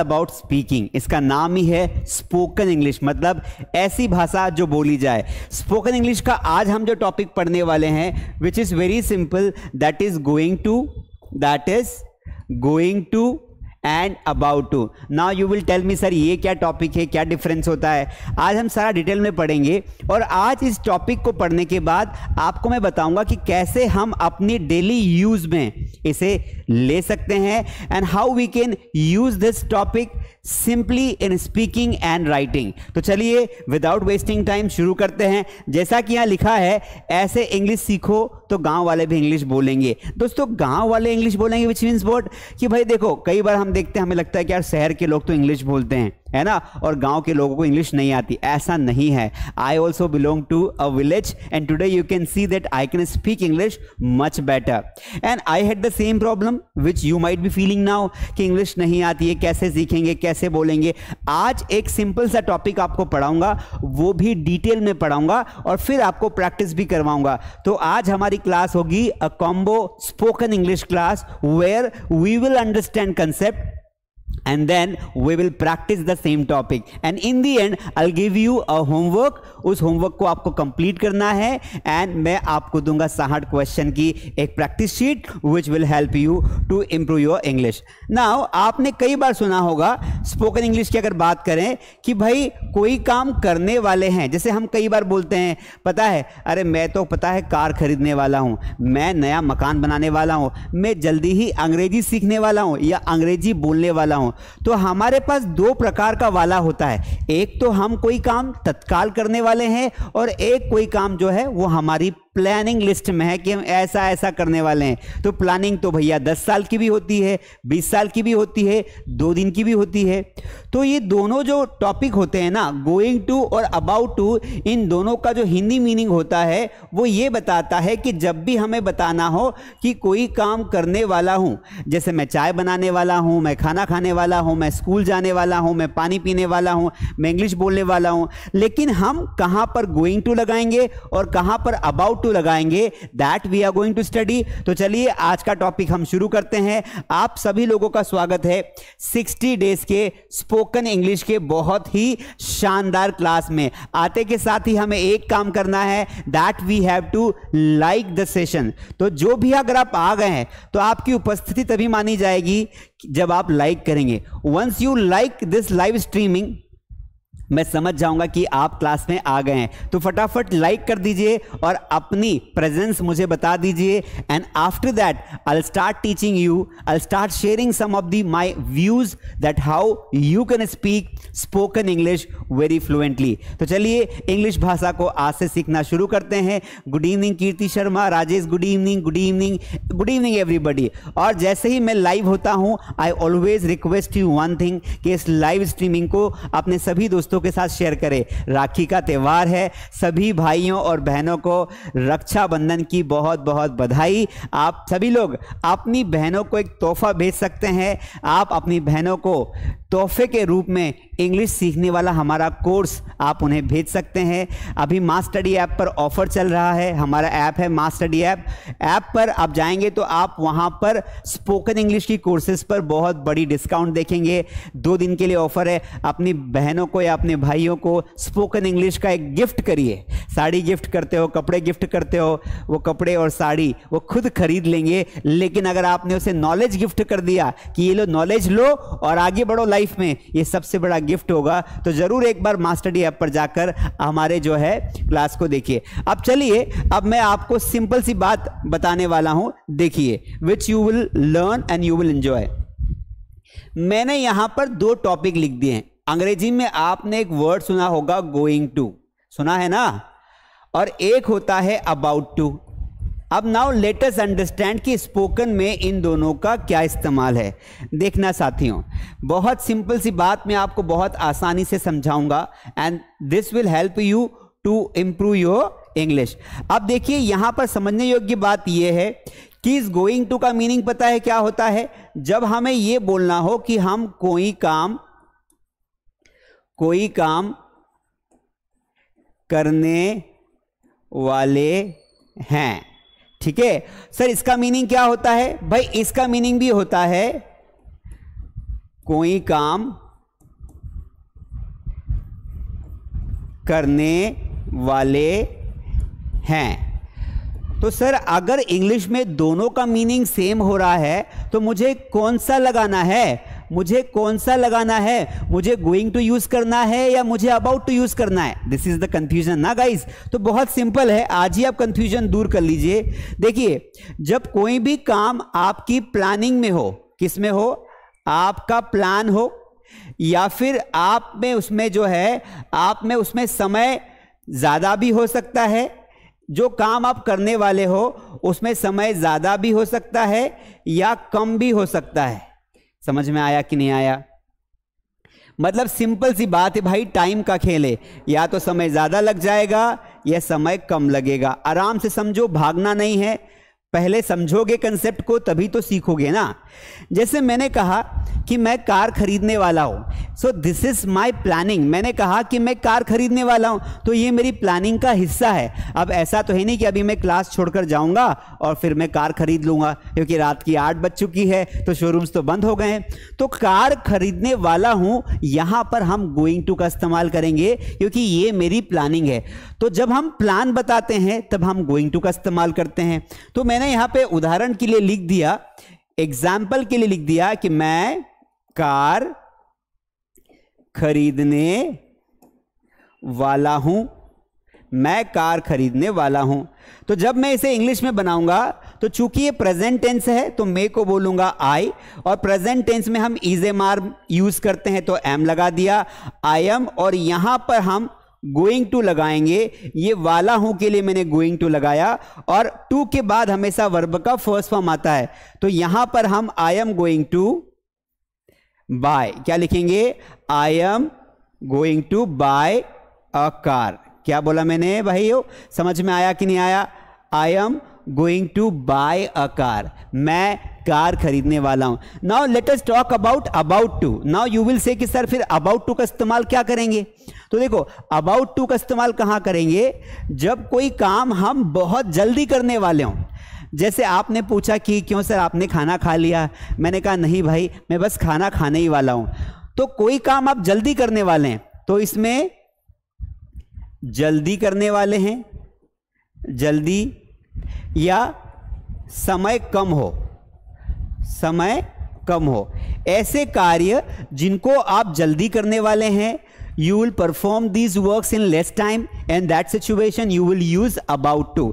About speaking इसका नाम ही है स्पोकन इंग्लिश मतलब ऐसी भाषा जो बोली जाए स्पोकन इंग्लिश का आज हम जो टॉपिक पढ़ने वाले हैं which is very simple that is going to that is going to and about to now you will tell me sir ये क्या टॉपिक है क्या डिफरेंस होता है आज हम सारा डिटेल में पढ़ेंगे और आज इस टॉपिक को पढ़ने के बाद आपको मैं बताऊंगा कि कैसे हम अपनी डेली यूज में इसे ले सकते हैं and how we can use this topic simply in speaking and writing तो चलिए विदाउट वेस्टिंग टाइम शुरू करते हैं जैसा कि यहाँ लिखा है ऐसे इंग्लिश सीखो तो गांव वाले भी इंग्लिश बोलेंगे दोस्तों गांव वाले इंग्लिश बोलेंगे विच मीन्स वोट कि भाई देखो कई बार हम देखते हैं हमें लगता है कि यार शहर के लोग तो इंग्लिश बोलते हैं है ना और गांव के लोगों को इंग्लिश नहीं आती ऐसा नहीं है I also belong to a village and today you can see that I can speak English much better and I had the same problem which you might be feeling now कि English नहीं आती है कैसे सीखेंगे कैसे बोलेंगे आज एक सिंपल सा टॉपिक आपको पढ़ाऊंगा वो भी डिटेल में पढ़ाऊंगा और फिर आपको प्रैक्टिस भी करवाऊंगा तो आज हमारी क्लास होगी a combo spoken English class where we will understand concept and then we will practice the same topic and in the end I'll give you a homework us homework ko aapko complete karna hai and main aapko dunga साठ question ki ek practice sheet which will help you to improve your English now aapne kai baar suna hoga spoken English ki agar baat kare ki bhai koi kaam karne wale hain jaise hum kai baar bolte hain pata hai are main to pata hai car खरीदने wala hu main naya makan banane wala hu main jaldi hi angrezi सीखने wala hu ya angrezi bolne wala hu तो हमारे पास दो प्रकार का वाला होता है एक तो हम कोई काम तत्काल करने वाले हैं और एक कोई काम जो है वो हमारी प्लानिंग लिस्ट में है कि हम ऐसा ऐसा करने वाले हैं तो प्लानिंग तो भैया दस साल की भी होती है बीस साल की भी होती है दो दिन की भी होती है तो ये दोनों जो टॉपिक होते हैं ना गोइंग टू और अबाउट टू इन दोनों का जो हिंदी मीनिंग होता है वो ये बताता है कि जब भी हमें बताना हो कि कोई काम करने वाला हूँ जैसे मैं चाय बनाने वाला हूँ मैं खाना खाने वाला हूँ मैं स्कूल जाने वाला हूँ मैं पानी पीने वाला हूँ मैं इंग्लिश बोलने वाला हूँ लेकिन हम कहाँ पर गोइंग टू लगाएंगे और कहाँ पर अबाउट टू लगाएंगे that we are going to study तो चलिए आज का टॉपिक हम शुरू करते हैं आप सभी लोगों का स्वागत है 60 डेज के स्पोकन इंग्लिश के बहुत ही शानदार क्लास में आते के साथ ही हमें एक काम करना है that we have to like the session तो जो भी अगर आप आ गए हैं तो आपकी उपस्थिति तभी मानी जाएगी जब आप लाइक करेंगे once you like this live streaming मैं समझ जाऊंगा कि आप क्लास में आ गए हैं तो फटाफट लाइक कर दीजिए और अपनी प्रेजेंस मुझे बता दीजिए and after that I start teaching you I start sharing some of the my views that how you can speak spoken English very fluently तो चलिए इंग्लिश भाषा को आज से सीखना शुरू करते हैं good evening Kirti Sharma Rajesh good evening good evening good evening everybody और जैसे ही मैं लाइव होता हूँ I always request you one thing कि इस लाइव स्ट्रीमिंग को अपने सभी दोस्तों दोस्तों के साथ शेयर करें राखी का त्यौहार है सभी भाइयों और बहनों को रक्षाबंधन की बहुत बहुत बधाई आप सभी लोग अपनी बहनों को एक तोहफा भेज सकते हैं आप अपनी बहनों को तोहफे के रूप में इंग्लिश सीखने वाला हमारा कोर्स आप उन्हें भेज सकते हैं अभी माँ स्टडी ऐप पर ऑफर चल रहा है हमारा ऐप है माँ स्टडी ऐप ऐप पर आप जाएंगे तो आप वहां पर स्पोकन इंग्लिश की कोर्सेज पर बहुत बड़ी डिस्काउंट देखेंगे दो दिन के लिए ऑफर है अपनी बहनों को या अपने भाइयों को स्पोकन इंग्लिश का एक गिफ्ट करिए साड़ी गिफ्ट करते हो कपड़े गिफ्ट करते हो वो कपड़े और साड़ी वो खुद खरीद लेंगे लेकिन अगर आपने उसे नॉलेज गिफ्ट कर दिया कि ये लो नॉलेज लो और आगे बढ़ो लाइफ लाइफ में ये सबसे बड़ा गिफ्ट होगा तो ज़रूर एक बार मास्टर डी ऐप पर जाकर हमारे जो है क्लास को देखिए अब चलिए अब मैं आपको सिंपल सी बात बताने वाला हूं देखिए which you will learn and you will enjoy मैंने यहां पर दो टॉपिक लिख दिए हैं अंग्रेजी में आपने एक वर्ड सुना होगा गोइंग टू सुना है ना और एक होता है अबाउट टू अब नाउ लेटेस्ट अंडरस्टैंड कि स्पोकन में इन दोनों का क्या इस्तेमाल है देखना साथियों बहुत सिंपल सी बात मैं आपको बहुत आसानी से समझाऊंगा and this will help you to improve your English अब देखिए यहाँ पर समझने योग्य बात यह है कि इस गोइंग टू का मीनिंग पता है क्या होता है जब हमें ये बोलना हो कि हम कोई काम कोई काम करने वाले हैं ठीक है सर इसका मीनिंग क्या होता है भाई इसका मीनिंग भी होता है कोई काम करने वाले हैं तो सर अगर इंग्लिश में दोनों का मीनिंग सेम हो रहा है तो मुझे कौन सा लगाना है मुझे कौन सा लगाना है मुझे गोइंग टू यूज करना है या मुझे अबाउट टू यूज करना है दिस इज द कंफ्यूजन ना गाइज तो बहुत सिंपल है आज ही आप कंफ्यूजन दूर कर लीजिए देखिए जब कोई भी काम आपकी प्लानिंग में हो किस में हो आपका प्लान हो या फिर आप में उसमें जो है आप में उसमें समय ज़्यादा भी हो सकता है जो काम आप करने वाले हो उसमें समय ज़्यादा भी हो सकता है या कम भी हो सकता है समझ में आया कि नहीं आया मतलब सिंपल सी बात है भाई टाइम का खेल है या तो समय ज़्यादा लग जाएगा या समय कम लगेगा आराम से समझो भागना नहीं है पहले समझोगे कंसेप्ट को तभी तो सीखोगे ना जैसे मैंने कहा कि मैं कार खरीदने वाला हूँ so this is my planning मैंने कहा कि मैं कार खरीदने वाला हूँ तो ये मेरी प्लानिंग का हिस्सा है अब ऐसा तो है नहीं कि अभी मैं क्लास छोड़कर जाऊँगा और फिर मैं कार खरीद लूँगा क्योंकि रात की आठ बज चुकी है तो शोरूम्स तो बंद हो गए हैं तो कार खरीदने वाला हूँ यहाँ पर हम गोइंग टू का इस्तेमाल करेंगे क्योंकि ये मेरी प्लानिंग है तो जब हम प्लान बताते हैं तब हम गोइंग टू का इस्तेमाल करते हैं तो मैंने मैंने यहां पे उदाहरण के लिए लिख दिया एग्जाम्पल के लिए लिख दिया कि मैं कार खरीदने वाला हूं मैं कार खरीदने वाला हूं तो जब मैं इसे इंग्लिश में बनाऊंगा तो चूंकि ये प्रेजेंट टेंस है तो मे को बोलूंगा आई और प्रेजेंट टेंस में हम इजे मार यूज करते हैं तो एम लगा दिया आई एम और यहां पर हम गोइंग टू लगाएंगे ये वाला हूं के लिए मैंने गोइंग टू लगाया और टू के बाद हमेशा वर्ब का फर्स्ट फॉर्म आता है तो यहां पर हम I am going to buy क्या लिखेंगे I am going to buy a car क्या बोला मैंने भाई हो समझ में आया कि नहीं आया I am going to buy a car मैं कार खरीदने वाला हूं now let us talk about about to now you will say कि सर फिर अबाउट टू का इस्तेमाल क्या करेंगे तो देखो अबाउट टू का इस्तेमाल कहां करेंगे जब कोई काम हम बहुत जल्दी करने वाले हों जैसे आपने पूछा कि क्यों सर आपने खाना खा लिया मैंने कहा नहीं भाई मैं बस खाना खाने ही वाला हूं तो कोई काम आप जल्दी करने वाले हैं तो इसमें जल्दी करने वाले हैं जल्दी या समय कम हो समय कम हो ऐसे कार्य जिनको आप जल्दी करने वाले हैं you will perform these works in less time and that situation you will use about to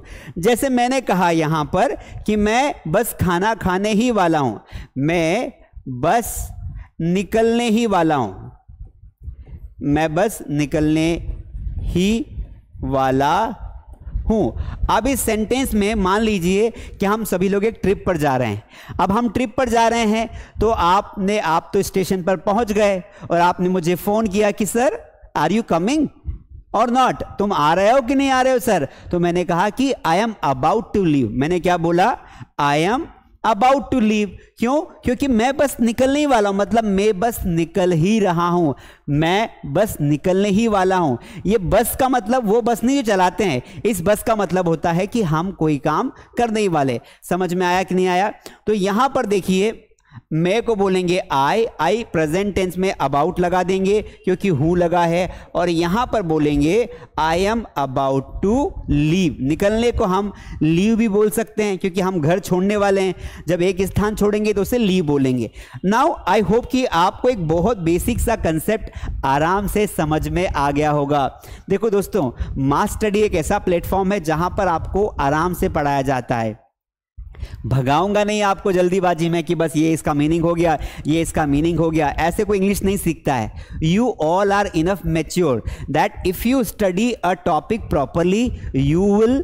जैसे मैंने कहा यहाँ पर कि मैं बस खाना खाने ही वाला हूँ मैं बस निकलने ही वाला हूँ मैं बस निकलने ही वाला हूँ अब इस सेंटेंस में मान लीजिए कि हम सभी लोग एक ट्रिप पर जा रहे हैं अब हम ट्रिप पर जा रहे हैं तो आपने आप तो स्टेशन पर पहुँच गए और आपने मुझे फ़ोन किया कि सर आर यू कमिंग और नॉट तुम आ रहे हो कि नहीं आ रहे हो सर तो मैंने कहा कि I am about to leave मैंने क्या बोला I am about to leave क्यों क्योंकि मैं बस निकलने ही वाला हूं मतलब मैं बस निकल ही रहा हूं मैं बस निकलने ही वाला हूं ये बस का मतलब वो बस नहीं जो चलाते हैं इस बस का मतलब होता है कि हम कोई काम करने ही वाले समझ में आया कि नहीं आया तो यहां पर देखिए मैं को बोलेंगे आई आई प्रेजेंट टेंस में अबाउट लगा देंगे क्योंकि हु लगा है और यहाँ पर बोलेंगे I am about to leave निकलने को हम लीव भी बोल सकते हैं क्योंकि हम घर छोड़ने वाले हैं जब एक स्थान छोड़ेंगे तो उसे लीव बोलेंगे नाउ आई होप कि आपको एक बहुत बेसिक सा कंसेप्ट आराम से समझ में आ गया होगा देखो दोस्तों मास्टडी एक ऐसा प्लेटफॉर्म है जहाँ पर आपको आराम से पढ़ाया जाता है भगाऊंगा नहीं आपको जल्दीबाजी में कि बस ये इसका मीनिंग हो गया ये इसका मीनिंग हो गया ऐसे कोई इंग्लिश नहीं सीखता है you all are enough mature that if you study a topic properly you will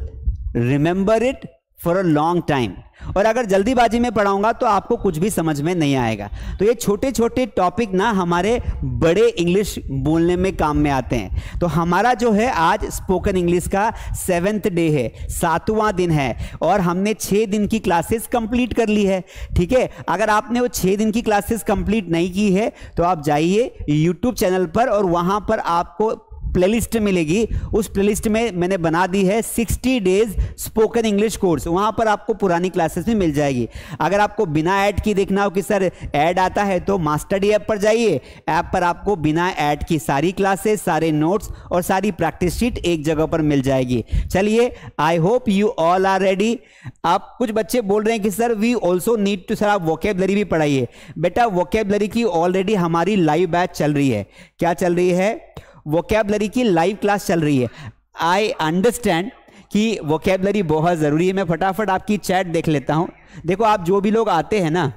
remember it for a long time और अगर जल्दीबाजी में पढ़ाऊंगा तो आपको कुछ भी समझ में नहीं आएगा तो ये छोटे छोटे टॉपिक ना हमारे बड़े इंग्लिश बोलने में काम में आते हैं तो हमारा जो है आज स्पोकन इंग्लिश का सेवेंथ डे है सातवां दिन है और हमने छः दिन की क्लासेस कंप्लीट कर ली है ठीक है अगर आपने वो छः दिन की क्लासेस कंप्लीट नहीं की है तो आप जाइए यूट्यूब चैनल पर और वहाँ पर आपको प्लेलिस्ट मिलेगी उस प्लेलिस्ट में मैंने बना दी है 60 डेज स्पोकन इंग्लिश कोर्स वहाँ पर आपको पुरानी क्लासेस भी मिल जाएगी अगर आपको बिना ऐड की देखना हो कि सर ऐड आता है तो मास्टर डी ऐप पर जाइए ऐप पर आपको बिना ऐड की सारी क्लासेस सारे नोट्स और सारी प्रैक्टिस शीट एक जगह पर मिल जाएगी चलिए I hope you all are ready आप कुछ बच्चे बोल रहे हैं कि sir we also need to sir आप वोकेबलरी भी पढ़ाइए बेटा वोकेबलरी की ऑलरेडी हमारी लाइव बैच चल रही है क्या चल रही है वोकेबलरी की लाइव क्लास चल रही है आई अंडरस्टैंड कि वोकेबलरी बहुत ज़रूरी है मैं फटाफट आपकी चैट देख लेता हूँ देखो आप जो भी लोग आते हैं ना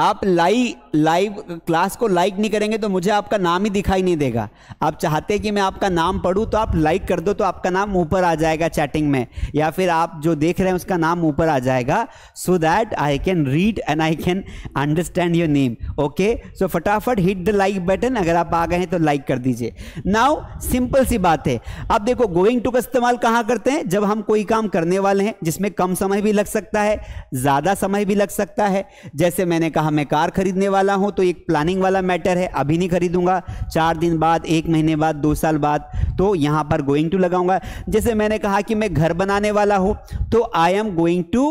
आप लाइव लाइव क्लास को लाइक नहीं करेंगे तो मुझे आपका नाम ही दिखाई नहीं देगा आप चाहते कि मैं आपका नाम पढ़ूँ तो आप लाइक कर दो तो आपका नाम ऊपर आ जाएगा चैटिंग में या फिर आप जो देख रहे हैं उसका नाम ऊपर आ जाएगा so that I can read and I can understand your name okay so फटाफट हिट द लाइक बटन अगर आप आ गए हैं तो लाइक कर दीजिए नाउ सिंपल सी बात है अब देखो गोइंग टू का इस्तेमाल कहाँ करते हैं जब हम कोई काम करने वाले हैं जिसमें कम समय भी लग सकता है ज़्यादा समय भी लग सकता है जैसे मैंने कहा हाँ मैं कार खरीदने वाला हूं तो एक प्लानिंग वाला मैटर है अभी नहीं खरीदूंगा चार दिन बाद एक महीने बाद दो साल बाद तो यहां पर गोइंग टू लगाऊंगा जैसे मैंने कहा कि मैं घर बनाने वाला हूं तो I am going to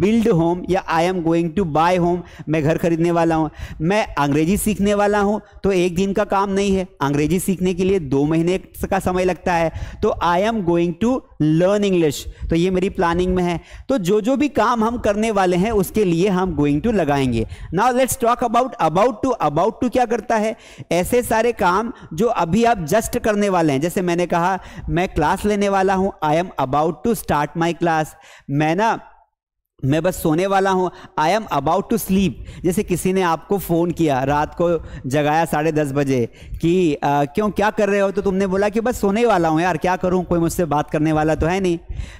build home या I am going to buy home मैं घर खरीदने वाला हूँ मैं अंग्रेजी सीखने वाला हूँ तो एक दिन का काम नहीं है अंग्रेजी सीखने के लिए दो महीने का समय लगता है तो I am going to learn English तो ये मेरी प्लानिंग में है तो जो जो भी काम हम करने वाले हैं उसके लिए हम गोइंग टू लगाएंगे now let's talk about about to about to क्या करता है ऐसे सारे काम जो अभी आप जस्ट करने वाले हैं जैसे मैंने कहा मैं क्लास लेने वाला हूँ I am about to start my class मैं ना मैं बस सोने वाला हूँ I am about to sleep जैसे किसी ने आपको फ़ोन किया रात को जगाया साढ़े दस बजे कि आ, क्यों क्या कर रहे हो तो तुमने बोला कि बस सोने वाला हूँ यार क्या करूँ कोई मुझसे बात करने वाला तो है नहीं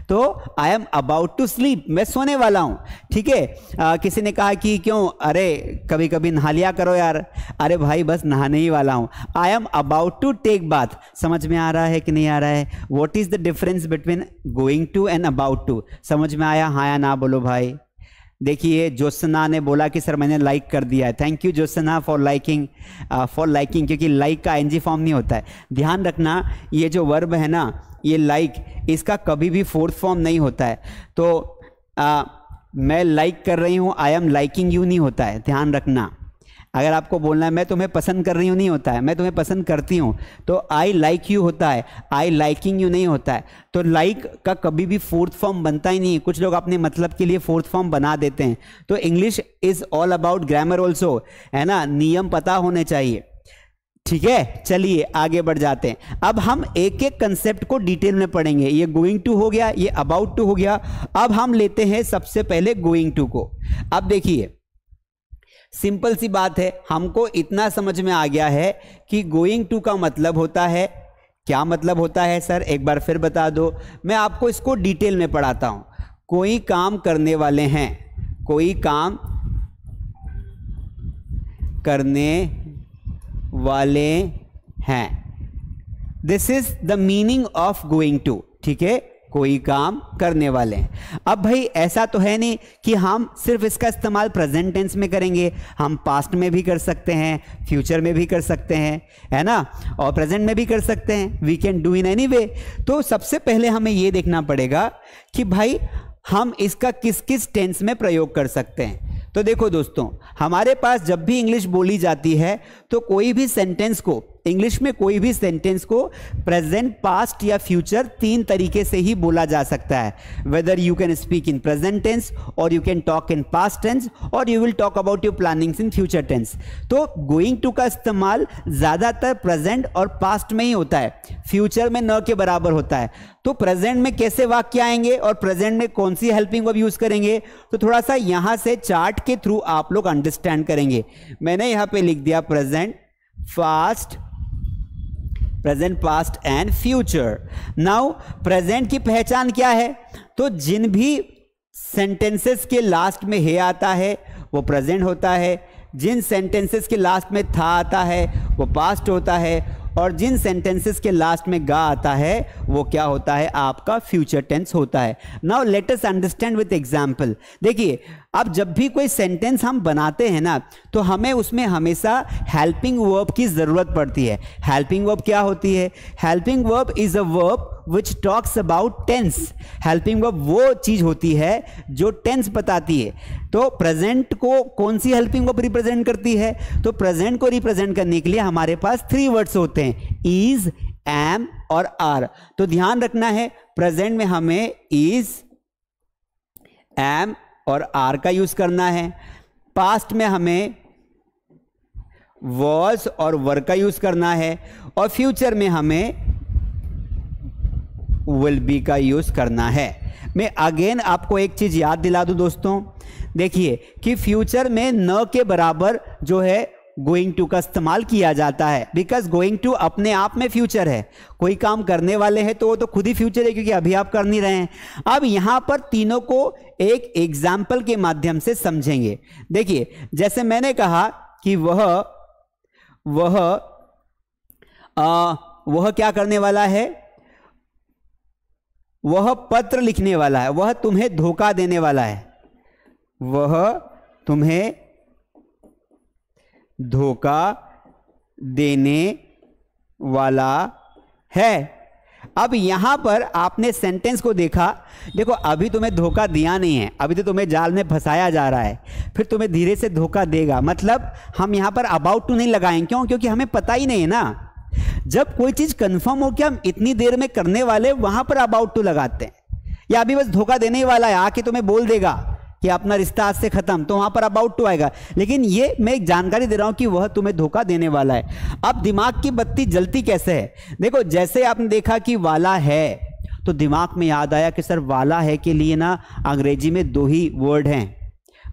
तो I am about to sleep मैं सोने वाला हूँ ठीक है किसी ने कहा कि क्यों अरे कभी कभी नहा लिया करो यार अरे भाई बस नहाने ही वाला हूँ I am about to take bath समझ में आ रहा है कि नहीं आ रहा है what is the difference between going to and about to समझ में आया हाँ या ना बोलो भाई देखिए जोसना ने बोला कि सर मैंने लाइक कर दिया है thank you Josna for liking for liking क्योंकि लाइक का एनजी फॉर्म नहीं होता है ध्यान रखना ये जो वर्ब है ना ये लाइक like, इसका कभी भी फोर्थ फॉर्म नहीं होता है तो आ, uh, मैं लाइक like कर रही हूँ आई एम लाइकिंग यू नहीं होता है ध्यान रखना अगर आपको बोलना है मैं तुम्हें पसंद कर रही हूँ नहीं होता है मैं तुम्हें पसंद करती हूँ तो आई लाइक यू होता है आई लाइकिंग यू नहीं होता है तो लाइक like का कभी भी फोर्थ फॉर्म बनता ही नहीं कुछ लोग अपने मतलब के लिए फोर्थ फॉर्म बना देते हैं तो English is all about grammar also है ना नियम पता होने चाहिए ठीक है चलिए आगे बढ़ जाते हैं अब हम एक एक कंसेप्ट को डिटेल में पढ़ेंगे ये गोइंग टू हो गया ये अबाउट टू हो गया अब हम लेते हैं सबसे पहले गोइंग टू को अब देखिए सिंपल सी बात है हमको इतना समझ में आ गया है कि गोइंग टू का मतलब होता है क्या मतलब होता है सर एक बार फिर बता दो मैं आपको इसको डिटेल में पढ़ाता हूँ कोई काम करने वाले हैं कोई काम करने वाले हैं this is the meaning of going to ठीक है कोई काम करने वाले हैं अब भाई ऐसा तो है नहीं कि हम सिर्फ इसका इस्तेमाल प्रेजेंट टेंस में करेंगे हम पास्ट में भी कर सकते हैं फ्यूचर में भी कर सकते हैं है ना और प्रेजेंट में भी कर सकते हैं we can do in any way तो सबसे पहले हमें ये देखना पड़ेगा कि भाई हम इसका किस किस टेंस में प्रयोग कर सकते हैं तो देखो दोस्तों हमारे पास जब भी इंग्लिश बोली जाती है तो कोई भी सेंटेंस को इंग्लिश में कोई भी सेंटेंस को प्रेजेंट पास्ट या फ्यूचर तीन तरीके से ही बोला जा सकता है whether you can speak in present tense और you can talk in past tense और you will talk about your plannings in future tense तो गोइंग टू का इस्तेमाल ज़्यादातर प्रेजेंट और पास्ट में ही होता है फ्यूचर में न के बराबर होता है तो प्रेजेंट में कैसे वाक्य आएंगे और प्रेजेंट में कौन सी हेल्पिंग वर्ब यूज़ करेंगे तो थोड़ा सा यहां से चार्ट के थ्रू आप लोग अंडरस्टैंड करेंगे मैंने यहां पे लिख दिया present past present past and future now present की पहचान क्या है तो जिन भी सेंटेंसेस के लास्ट में हे आता है वो प्रेजेंट होता है जिन सेंटेंसेस के लास्ट में था आता है वो पास्ट होता है और जिन सेंटेंसेस के लास्ट में गा आता है वो क्या होता है आपका फ्यूचर टेंस होता है now latest understand with example देखिए अब जब भी कोई सेंटेंस हम बनाते हैं ना तो हमें उसमें हमेशा हेल्पिंग वर्ब की ज़रूरत पड़ती है हेल्पिंग वर्ब क्या होती है helping verb is a verb which talks about tense helping verb वो चीज़ होती है जो टेंस बताती है तो प्रेजेंट को कौन सी हेल्पिंग वर्ब रिप्रेजेंट करती है तो प्रेजेंट को रिप्रेजेंट करने के लिए हमारे पास थ्री वर्ड्स होते हैं इज एम और आर तो ध्यान रखना है प्रेजेंट में हमें इज एम और आर का यूज करना है पास्ट में हमें वॉज और वर का यूज करना है और फ्यूचर में हमें विल बी का यूज़ करना है मैं अगेन आपको एक चीज़ याद दिला दूँ दोस्तों देखिए कि फ्यूचर में न के बराबर जो है गोइंग टू का इस्तेमाल किया जाता है बिकॉज गोइंग टू अपने आप में फ्यूचर है कोई काम करने वाले हैं तो वो तो खुद ही फ्यूचर है क्योंकि अभी आप कर नहीं रहे हैं अब यहाँ पर तीनों को एक एग्जाम्पल के माध्यम से समझेंगे देखिए जैसे मैंने कहा कि वह वह आ, वह क्या करने वाला है वह पत्र लिखने वाला है वह तुम्हें धोखा देने वाला है वह तुम्हें धोखा देने वाला है अब यहां पर आपने सेंटेंस को देखा देखो अभी तुम्हें धोखा दिया नहीं है अभी तो तुम्हें जाल में फंसाया जा रहा है फिर तुम्हें धीरे से धोखा देगा मतलब हम यहां पर अबाउट टू नहीं लगाएं क्यों क्योंकि हमें पता ही नहीं है ना जब कोई चीज कंफर्म हो कि हम इतनी देर में करने वाले वहां पर अबाउट टू लगाते हैं या अभी बस धोखा देने ही वाला है आके तुम्हें बोल देगा कि अपना रिश्ता आज से खत्म तो वहां पर अबाउट टू आएगा लेकिन ये मैं एक जानकारी दे रहा हूं कि वह तुम्हें धोखा देने वाला है अब दिमाग की बत्ती जलती कैसे है देखो जैसे आपने देखा कि वाला है तो दिमाग में याद आया कि सर वाला है के लिए ना अंग्रेजी में दो ही वर्ड हैं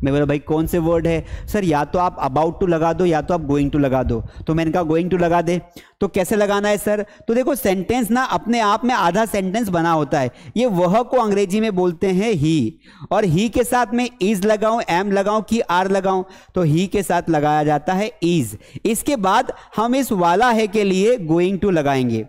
मैं बोला भाई कौन से वर्ड है सर या तो आप अबाउट टू लगा दो या तो आप गोइंग टू लगा दो तो मैंने कहा गोइंग टू लगा दे तो कैसे लगाना है सर तो देखो सेंटेंस ना अपने आप में आधा सेंटेंस बना होता है ये वह को अंग्रेजी में बोलते हैं ही और ही के साथ में इज लगाऊं एम लगाऊं कि आर लगाऊं तो ही के साथ लगाया जाता है इज इसके बाद हम इस वाला है के लिए गोइंग टू लगाएंगे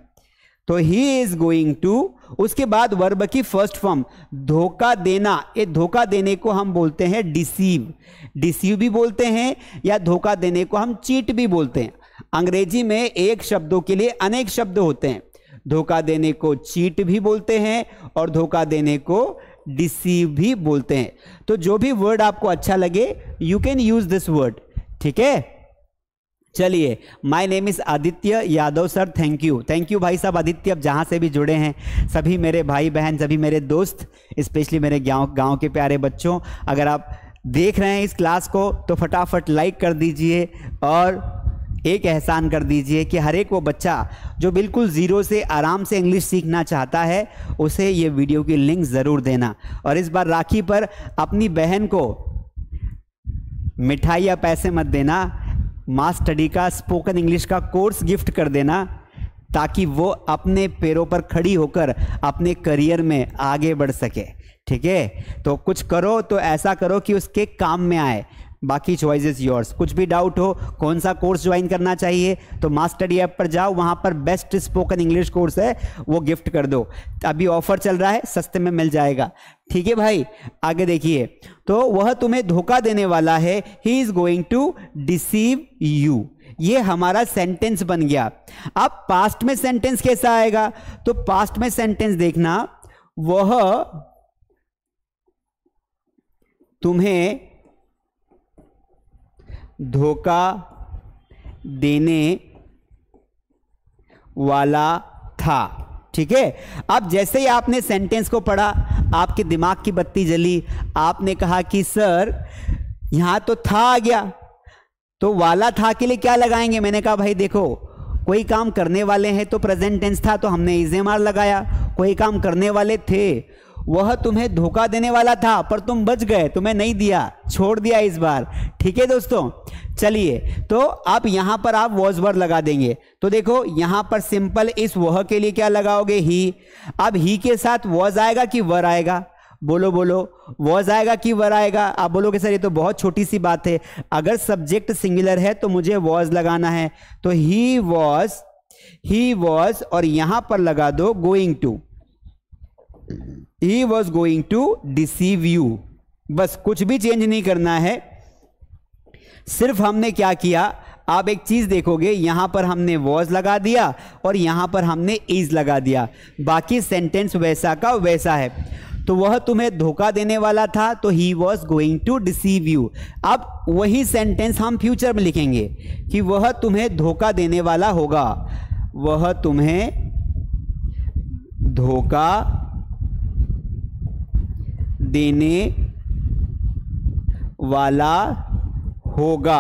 तो ही इज गोइंग टू उसके बाद वर्ब की फर्स्ट फॉर्म धोखा देना ये धोखा देने को हम बोलते हैं डिसीव डिसीव भी बोलते हैं या धोखा देने को हम चीट भी बोलते हैं अंग्रेजी में एक शब्दों के लिए अनेक शब्द होते हैं धोखा देने को चीट भी बोलते हैं और धोखा देने को डिसीव भी बोलते हैं तो जो भी वर्ड आपको अच्छा लगे you can use this word ठीक है चलिए my name is Aditya Yadav sir thank you thank you भाई साहब आदित्य अब जहाँ से भी जुड़े हैं सभी मेरे भाई बहन सभी मेरे दोस्त स्पेशली मेरे गाँव गाँव के प्यारे बच्चों अगर आप देख रहे हैं इस क्लास को तो फटाफट लाइक कर दीजिए और एक एहसान कर दीजिए कि हर एक वो बच्चा जो बिल्कुल ज़ीरो से आराम से इंग्लिश सीखना चाहता है उसे ये वीडियो की लिंक ज़रूर देना और इस बार राखी पर अपनी बहन को मिठाई या पैसे मत देना मास स्टडी का स्पोकन इंग्लिश का कोर्स गिफ्ट कर देना ताकि वो अपने पैरों पर खड़ी होकर अपने करियर में आगे बढ़ सके ठीक है तो कुछ करो तो ऐसा करो कि उसके काम में आए बाकी चॉइस इज योर्स कुछ भी डाउट हो कौन सा कोर्स ज्वाइन करना चाहिए तो मास्टडी ऐप पर जाओ वहाँ पर बेस्ट स्पोकन इंग्लिश कोर्स है वो गिफ्ट कर दो अभी ऑफर चल रहा है सस्ते में मिल जाएगा ठीक है भाई आगे देखिए तो वह तुम्हें धोखा देने वाला है he is going to deceive you ये हमारा सेंटेंस बन गया अब पास्ट में सेंटेंस कैसा आएगा तो पास्ट में सेंटेंस देखना वह तुम्हें धोखा देने वाला था ठीक है अब जैसे ही आपने सेंटेंस को पढ़ा आपके दिमाग की बत्ती जली आपने कहा कि सर यहां तो था आ गया तो वाला था के लिए क्या लगाएंगे मैंने कहा भाई देखो कोई काम करने वाले हैं तो प्रेजेंट टेंस था तो हमने इजेमार लगाया कोई काम करने वाले थे वह तुम्हें धोखा देने वाला था पर तुम बच गए तुम्हें नहीं दिया छोड़ दिया इस बार ठीक है दोस्तों चलिए तो आप यहाँ पर आप वॉज वर्ड लगा देंगे तो देखो यहाँ पर सिंपल इस वह के लिए क्या लगाओगे ही अब ही के साथ वॉज आएगा कि वर आएगा बोलो बोलो वॉज आएगा कि वर आएगा आप बोलोगे सर ये तो बहुत छोटी सी बात है अगर सब्जेक्ट सिंगुलर है तो मुझे वॉज लगाना है तो ही वॉज ही वॉज और यहां पर लगा दो going to he was going to deceive you बस कुछ भी चेंज नहीं करना है सिर्फ हमने क्या किया आप एक चीज देखोगे यहां पर हमने वॉज लगा दिया और यहां पर हमने इज लगा दिया बाकी सेंटेंस वैसा का वैसा है तो वह तुम्हें धोखा देने वाला था तो he was going to deceive you अब वही सेंटेंस हम फ्यूचर में लिखेंगे कि वह तुम्हें धोखा देने वाला होगा वह तुम्हें धोखा देने वाला होगा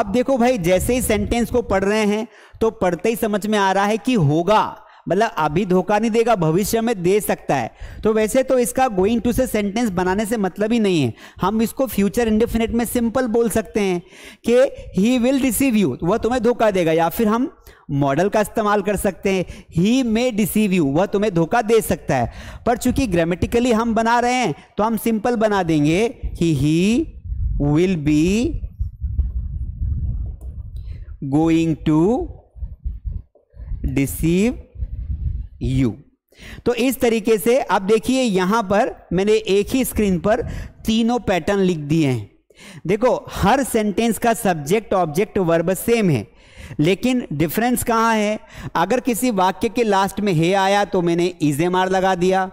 अब देखो भाई जैसे ही सेंटेंस को पढ़ रहे हैं तो पढ़ते ही समझ में आ रहा है कि होगा मतलब अभी धोखा नहीं देगा भविष्य में दे सकता है तो वैसे तो इसका गोइंग टू से सेंटेंस बनाने से मतलब ही नहीं है हम इसको फ्यूचर इंडेफिनेट में सिंपल बोल सकते हैं कि ही विल रिसीव यू वह तुम्हें धोखा देगा या फिर हम मॉडल का इस्तेमाल कर सकते हैं ही मे डिसीव यू वह तुम्हें धोखा दे सकता है पर चूंकि ग्रामेटिकली हम बना रहे हैं तो हम सिंपल बना देंगे कि he will be going to deceive you तो इस तरीके से आप देखिए यहां पर मैंने एक ही स्क्रीन पर तीनों पैटर्न लिख दिए हैं देखो हर सेंटेंस का सब्जेक्ट ऑब्जेक्ट वर्ब सेम है लेकिन डिफरेंस कहां है अगर किसी वाक्य के लास्ट में हे आया तो मैंने इजे मार लगा दिया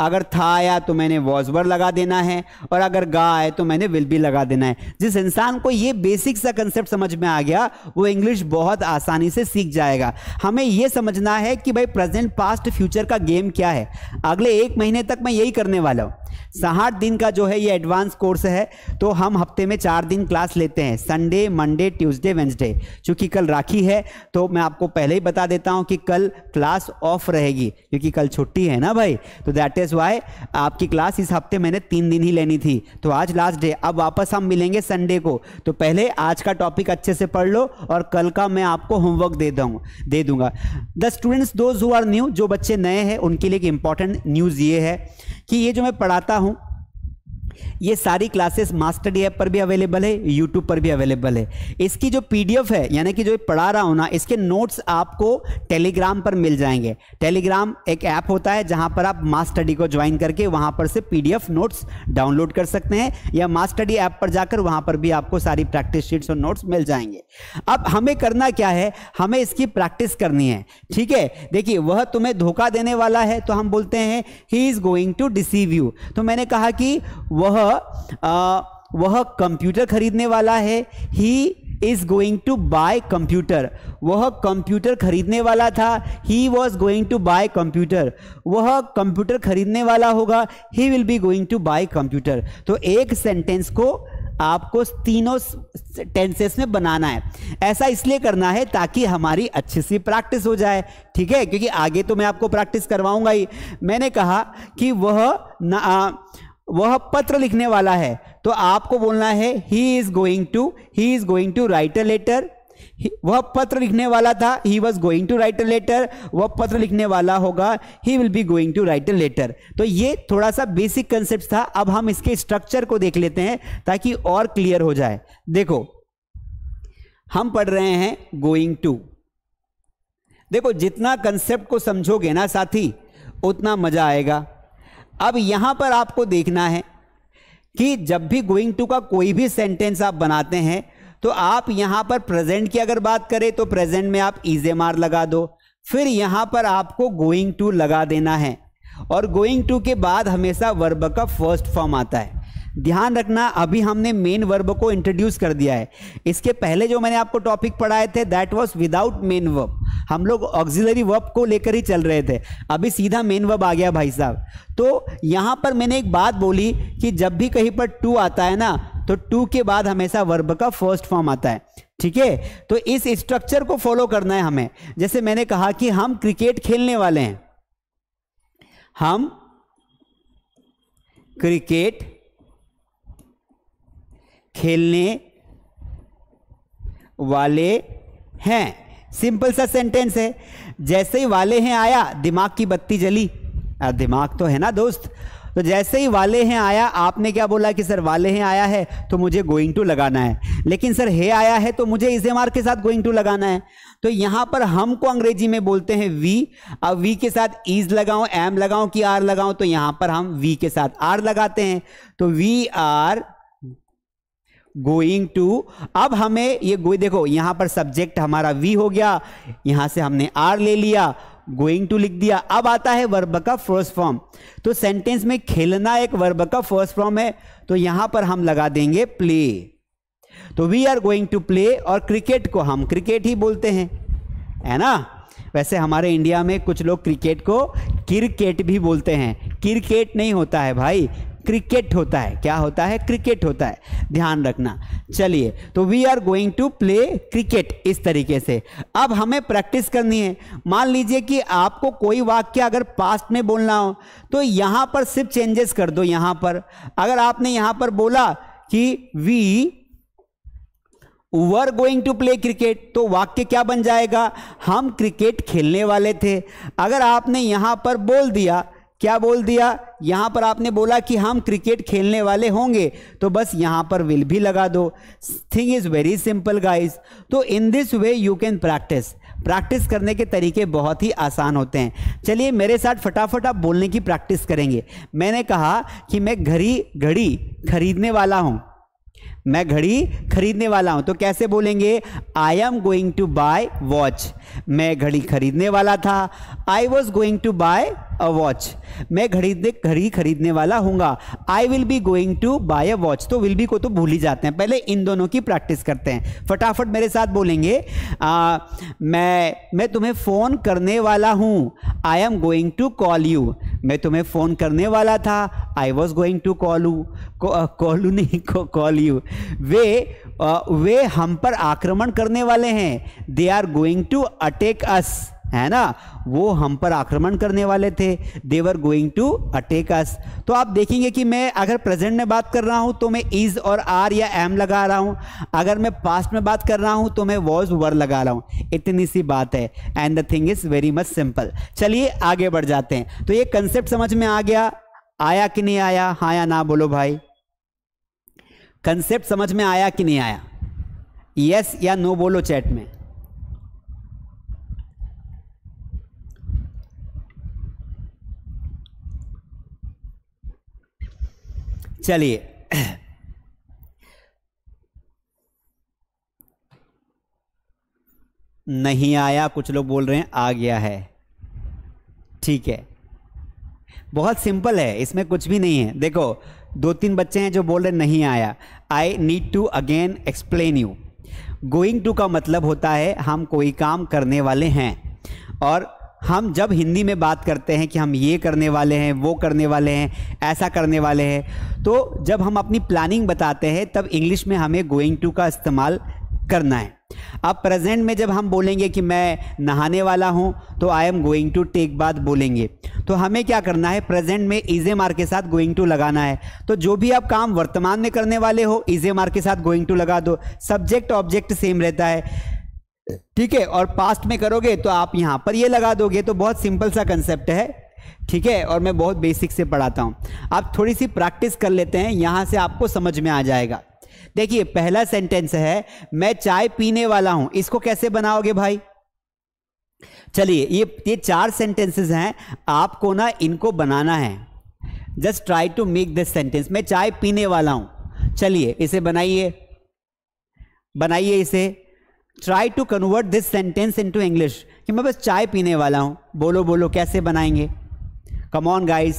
अगर था आया तो मैंने वॉजवर लगा देना है और अगर गा आए तो मैंने विल भी लगा देना है जिस इंसान को ये बेसिक सा कंसेप्ट समझ में आ गया वो इंग्लिश बहुत आसानी से सीख जाएगा हमें यह समझना है कि भाई प्रेजेंट पास्ट फ्यूचर का गेम क्या है अगले एक महीने तक मैं यही करने वाला हूँ साठ दिन का जो है ये एडवांस कोर्स है तो हम हफ्ते में चार दिन क्लास लेते हैं संडे मंडे ट्यूसडे वेंसडे चूंकि कल राखी है तो मैं आपको पहले ही बता देता हूँ कि कल क्लास ऑफ रहेगी क्योंकि कल छुट्टी है ना भाई तो दैट इज इज़ वाई आपकी क्लास इस हफ्ते मैंने तीन दिन ही लेनी थी तो आज लास्ट डे अब वापस हम मिलेंगे संडे को तो पहले आज का टॉपिक अच्छे से पढ़ लो और कल का मैं आपको होमवर्क दे दूँ दे दूंगा the students those who are new जो बच्चे नए हैं उनके लिए एक इंपॉर्टेंट न्यूज़ ये है कि ये जो मैं पढ़ाता हूँ ये सारी क्लासेस मास्टर डी एप पर भी अवेलेबल है यूट्यूब पर भी अवेलेबल है इसकी जो पीडीएफ है यानी कि जो पढ़ा रहा हूँ ना इसके नोट्स आपको टेलीग्राम पर मिल जाएंगे टेलीग्राम एक ऐप होता है जहाँ पर आप मास्टर डी को ज्वाइन करके वहाँ पर से पीडीएफ नोट्स डाउनलोड कर सकते हैं या मास्टर डी ऐप पर जाकर वहाँ पर भी आपको सारी प्रैक्टिस शीट्स और नोट्स मिल जाएंगे अब हमें करना क्या है हमें इसकी प्रैक्टिस करनी है ठीक है देखिए वह तुम्हें धोखा देने वाला है तो हम बोलते हैं he is going to deceive you तो मैंने कहा कि वह वह आ, वह कंप्यूटर खरीदने वाला है he is going to buy computer वह कंप्यूटर खरीदने वाला था he was going to buy computer वह कंप्यूटर खरीदने वाला होगा he will be going to buy computer तो एक सेंटेंस को आपको तीनों टेंसेस में बनाना है ऐसा इसलिए करना है ताकि हमारी अच्छी सी प्रैक्टिस हो जाए ठीक है क्योंकि आगे तो मैं आपको प्रैक्टिस करवाऊंगा ही मैंने कहा कि वह ना आ, वह पत्र लिखने वाला है तो आपको बोलना है he is going to he is going to write a letter वह पत्र लिखने वाला था he was going to write a letter वह पत्र लिखने वाला होगा he will be going to write a letter तो ये थोड़ा सा बेसिक कंसेप्ट था अब हम इसके स्ट्रक्चर को देख लेते हैं ताकि और क्लियर हो जाए देखो हम पढ़ रहे हैं गोइंग टू देखो जितना कंसेप्ट को समझोगे ना साथी उतना मजा आएगा अब यहाँ पर आपको देखना है कि जब भी गोइंग टू का कोई भी सेंटेंस आप बनाते हैं तो आप यहाँ पर प्रेजेंट की अगर बात करें तो प्रेजेंट में आप इज एम आर लगा दो फिर यहाँ पर आपको गोइंग टू लगा देना है और गोइंग टू के बाद हमेशा वर्ब का फर्स्ट फॉर्म आता है ध्यान रखना अभी हमने मेन वर्ब को इंट्रोड्यूस कर दिया है इसके पहले जो मैंने आपको टॉपिक पढ़ाए थे that was without main verb हम लोग ऑक्सिलरी वर्ब को लेकर ही चल रहे थे अभी सीधा मेन वर्ब आ गया भाई साहब तो यहाँ पर मैंने एक बात बोली कि जब भी कहीं पर टू आता है ना तो टू के बाद हमेशा वर्ब का फर्स्ट फॉर्म आता है ठीक है तो इस स्ट्रक्चर को फॉलो करना है हमें जैसे मैंने कहा कि हम क्रिकेट खेलने वाले हैं हम क्रिकेट खेलने वाले हैं सिंपल सा सेंटेंस है जैसे ही वाले हैं आया दिमाग की बत्ती जली दिमाग तो है ना दोस्त तो जैसे ही वाले हैं आया आपने क्या बोला कि सर वाले हैं आया है तो मुझे गोइंग टू लगाना है लेकिन सर हे आया है तो मुझे इस एम के साथ गोइंग टू लगाना है तो यहां पर हमको अंग्रेजी में बोलते हैं वी अब वी के साथ इज लगाऊं एम लगाऊं कि आर लगाऊं तो यहां पर हम वी के साथ आर लगाते हैं तो वी आर गोइंग टू अब हमें ये गोई देखो यहां पर सब्जेक्ट हमारा वी हो गया यहां से हमने आर ले लिया गोइंग टू लिख दिया अब आता है वर्ब का फर्स्ट फॉर्म तो सेंटेंस में खेलना एक वर्ब का फर्स्ट फॉर्म है तो यहां पर हम लगा देंगे प्ले तो we are going to play और क्रिकेट को हम क्रिकेट ही बोलते हैं है ना वैसे हमारे इंडिया में कुछ लोग क्रिकेट को क्रिकेट भी बोलते हैं क्रिकेट नहीं होता है भाई क्रिकेट होता है क्या होता है क्रिकेट होता है ध्यान रखना चलिए तो we are going to play cricket इस तरीके से अब हमें प्रैक्टिस करनी है मान लीजिए कि आपको कोई वाक्य अगर पास्ट में बोलना हो तो यहां पर सिर्फ चेंजेस कर दो यहां पर अगर आपने यहां पर बोला कि we were going to play cricket तो वाक्य क्या बन जाएगा हम क्रिकेट खेलने वाले थे अगर आपने यहां पर बोल दिया क्या बोल दिया यहाँ पर आपने बोला कि हम क्रिकेट खेलने वाले होंगे तो बस यहाँ पर विल भी लगा दो thing is very simple guys तो in this way you can practice practice करने के तरीके बहुत ही आसान होते हैं चलिए मेरे साथ फटाफट आप बोलने की प्रैक्टिस करेंगे मैंने कहा कि मैं घड़ी घड़ी खरीदने वाला हूँ मैं घड़ी खरीदने वाला हूं तो कैसे बोलेंगे I am going to buy watch मैं घड़ी खरीदने वाला था I was going to buy a watch मैं खरीदने घड़ी खरीदने वाला हूँगा I will be going to buy a watch तो विल बी को तो भूल ही जाते हैं पहले इन दोनों की प्रैक्टिस करते हैं फटाफट मेरे साथ बोलेंगे आ, मैं मैं तुम्हें फ़ोन करने वाला हूँ I am going to call you मैं तुम्हें फ़ोन करने वाला था I was going to call you call you नहीं कॉल यू वे वे हम पर आक्रमण करने वाले हैं they are going to attack us है ना वो हम पर आक्रमण करने वाले थे they were going to attack us तो आप देखेंगे कि मैं अगर प्रेजेंट में बात कर रहा हूँ तो मैं इज़ और आर या एम लगा रहा हूँ अगर मैं पास्ट में बात कर रहा हूँ तो मैं वॉज वर लगा रहा हूँ इतनी सी बात है and the thing is very much simple चलिए आगे बढ़ जाते हैं तो ये कंसेप्ट समझ में आ गया आया कि नहीं आया हाँ या ना बोलो भाई कंसेप्ट समझ में आया कि नहीं आया यस yes या नो बोलो चैट में चलिए नहीं आया कुछ लोग बोल रहे हैं आ गया है ठीक है बहुत सिंपल है इसमें कुछ भी नहीं है देखो दो तीन बच्चे हैं जो बोल रहे नहीं आया I need to again explain you going to का मतलब होता है हम कोई काम करने वाले हैं और हम जब हिंदी में बात करते हैं कि हम ये करने वाले हैं वो करने वाले हैं ऐसा करने वाले हैं तो जब हम अपनी प्लानिंग बताते हैं तब इंग्लिश में हमें गोइंग टू का इस्तेमाल करना है अब प्रेजेंट में जब हम बोलेंगे कि मैं नहाने वाला हूँ तो I am going to take बाद बोलेंगे तो हमें क्या करना है प्रेजेंट में इजे मार के साथ गोइंग टू लगाना है तो जो भी आप काम वर्तमान में करने वाले हो इजे मार के साथ गोइंग टू लगा दो सब्जेक्ट ऑब्जेक्ट सेम रहता है ठीक है और पास्ट में करोगे तो आप यहां पर ये लगा दोगे तो बहुत सिंपल सा कंसेप्ट है ठीक है और मैं बहुत बेसिक से पढ़ाता हूं आप थोड़ी सी प्रैक्टिस कर लेते हैं यहां से आपको समझ में आ जाएगा देखिए पहला सेंटेंस है मैं चाय पीने वाला हूं इसको कैसे बनाओगे भाई चलिए ये ये चार सेंटेंसेस हैं आपको ना इनको बनाना है just try to make this sentence मैं चाय पीने वाला हूं चलिए इसे बनाइए बनाइए इसे try to convert this sentence to English कि मैं बस चाय पीने वाला हूँ बोलो बोलो कैसे बनाएंगे come on guys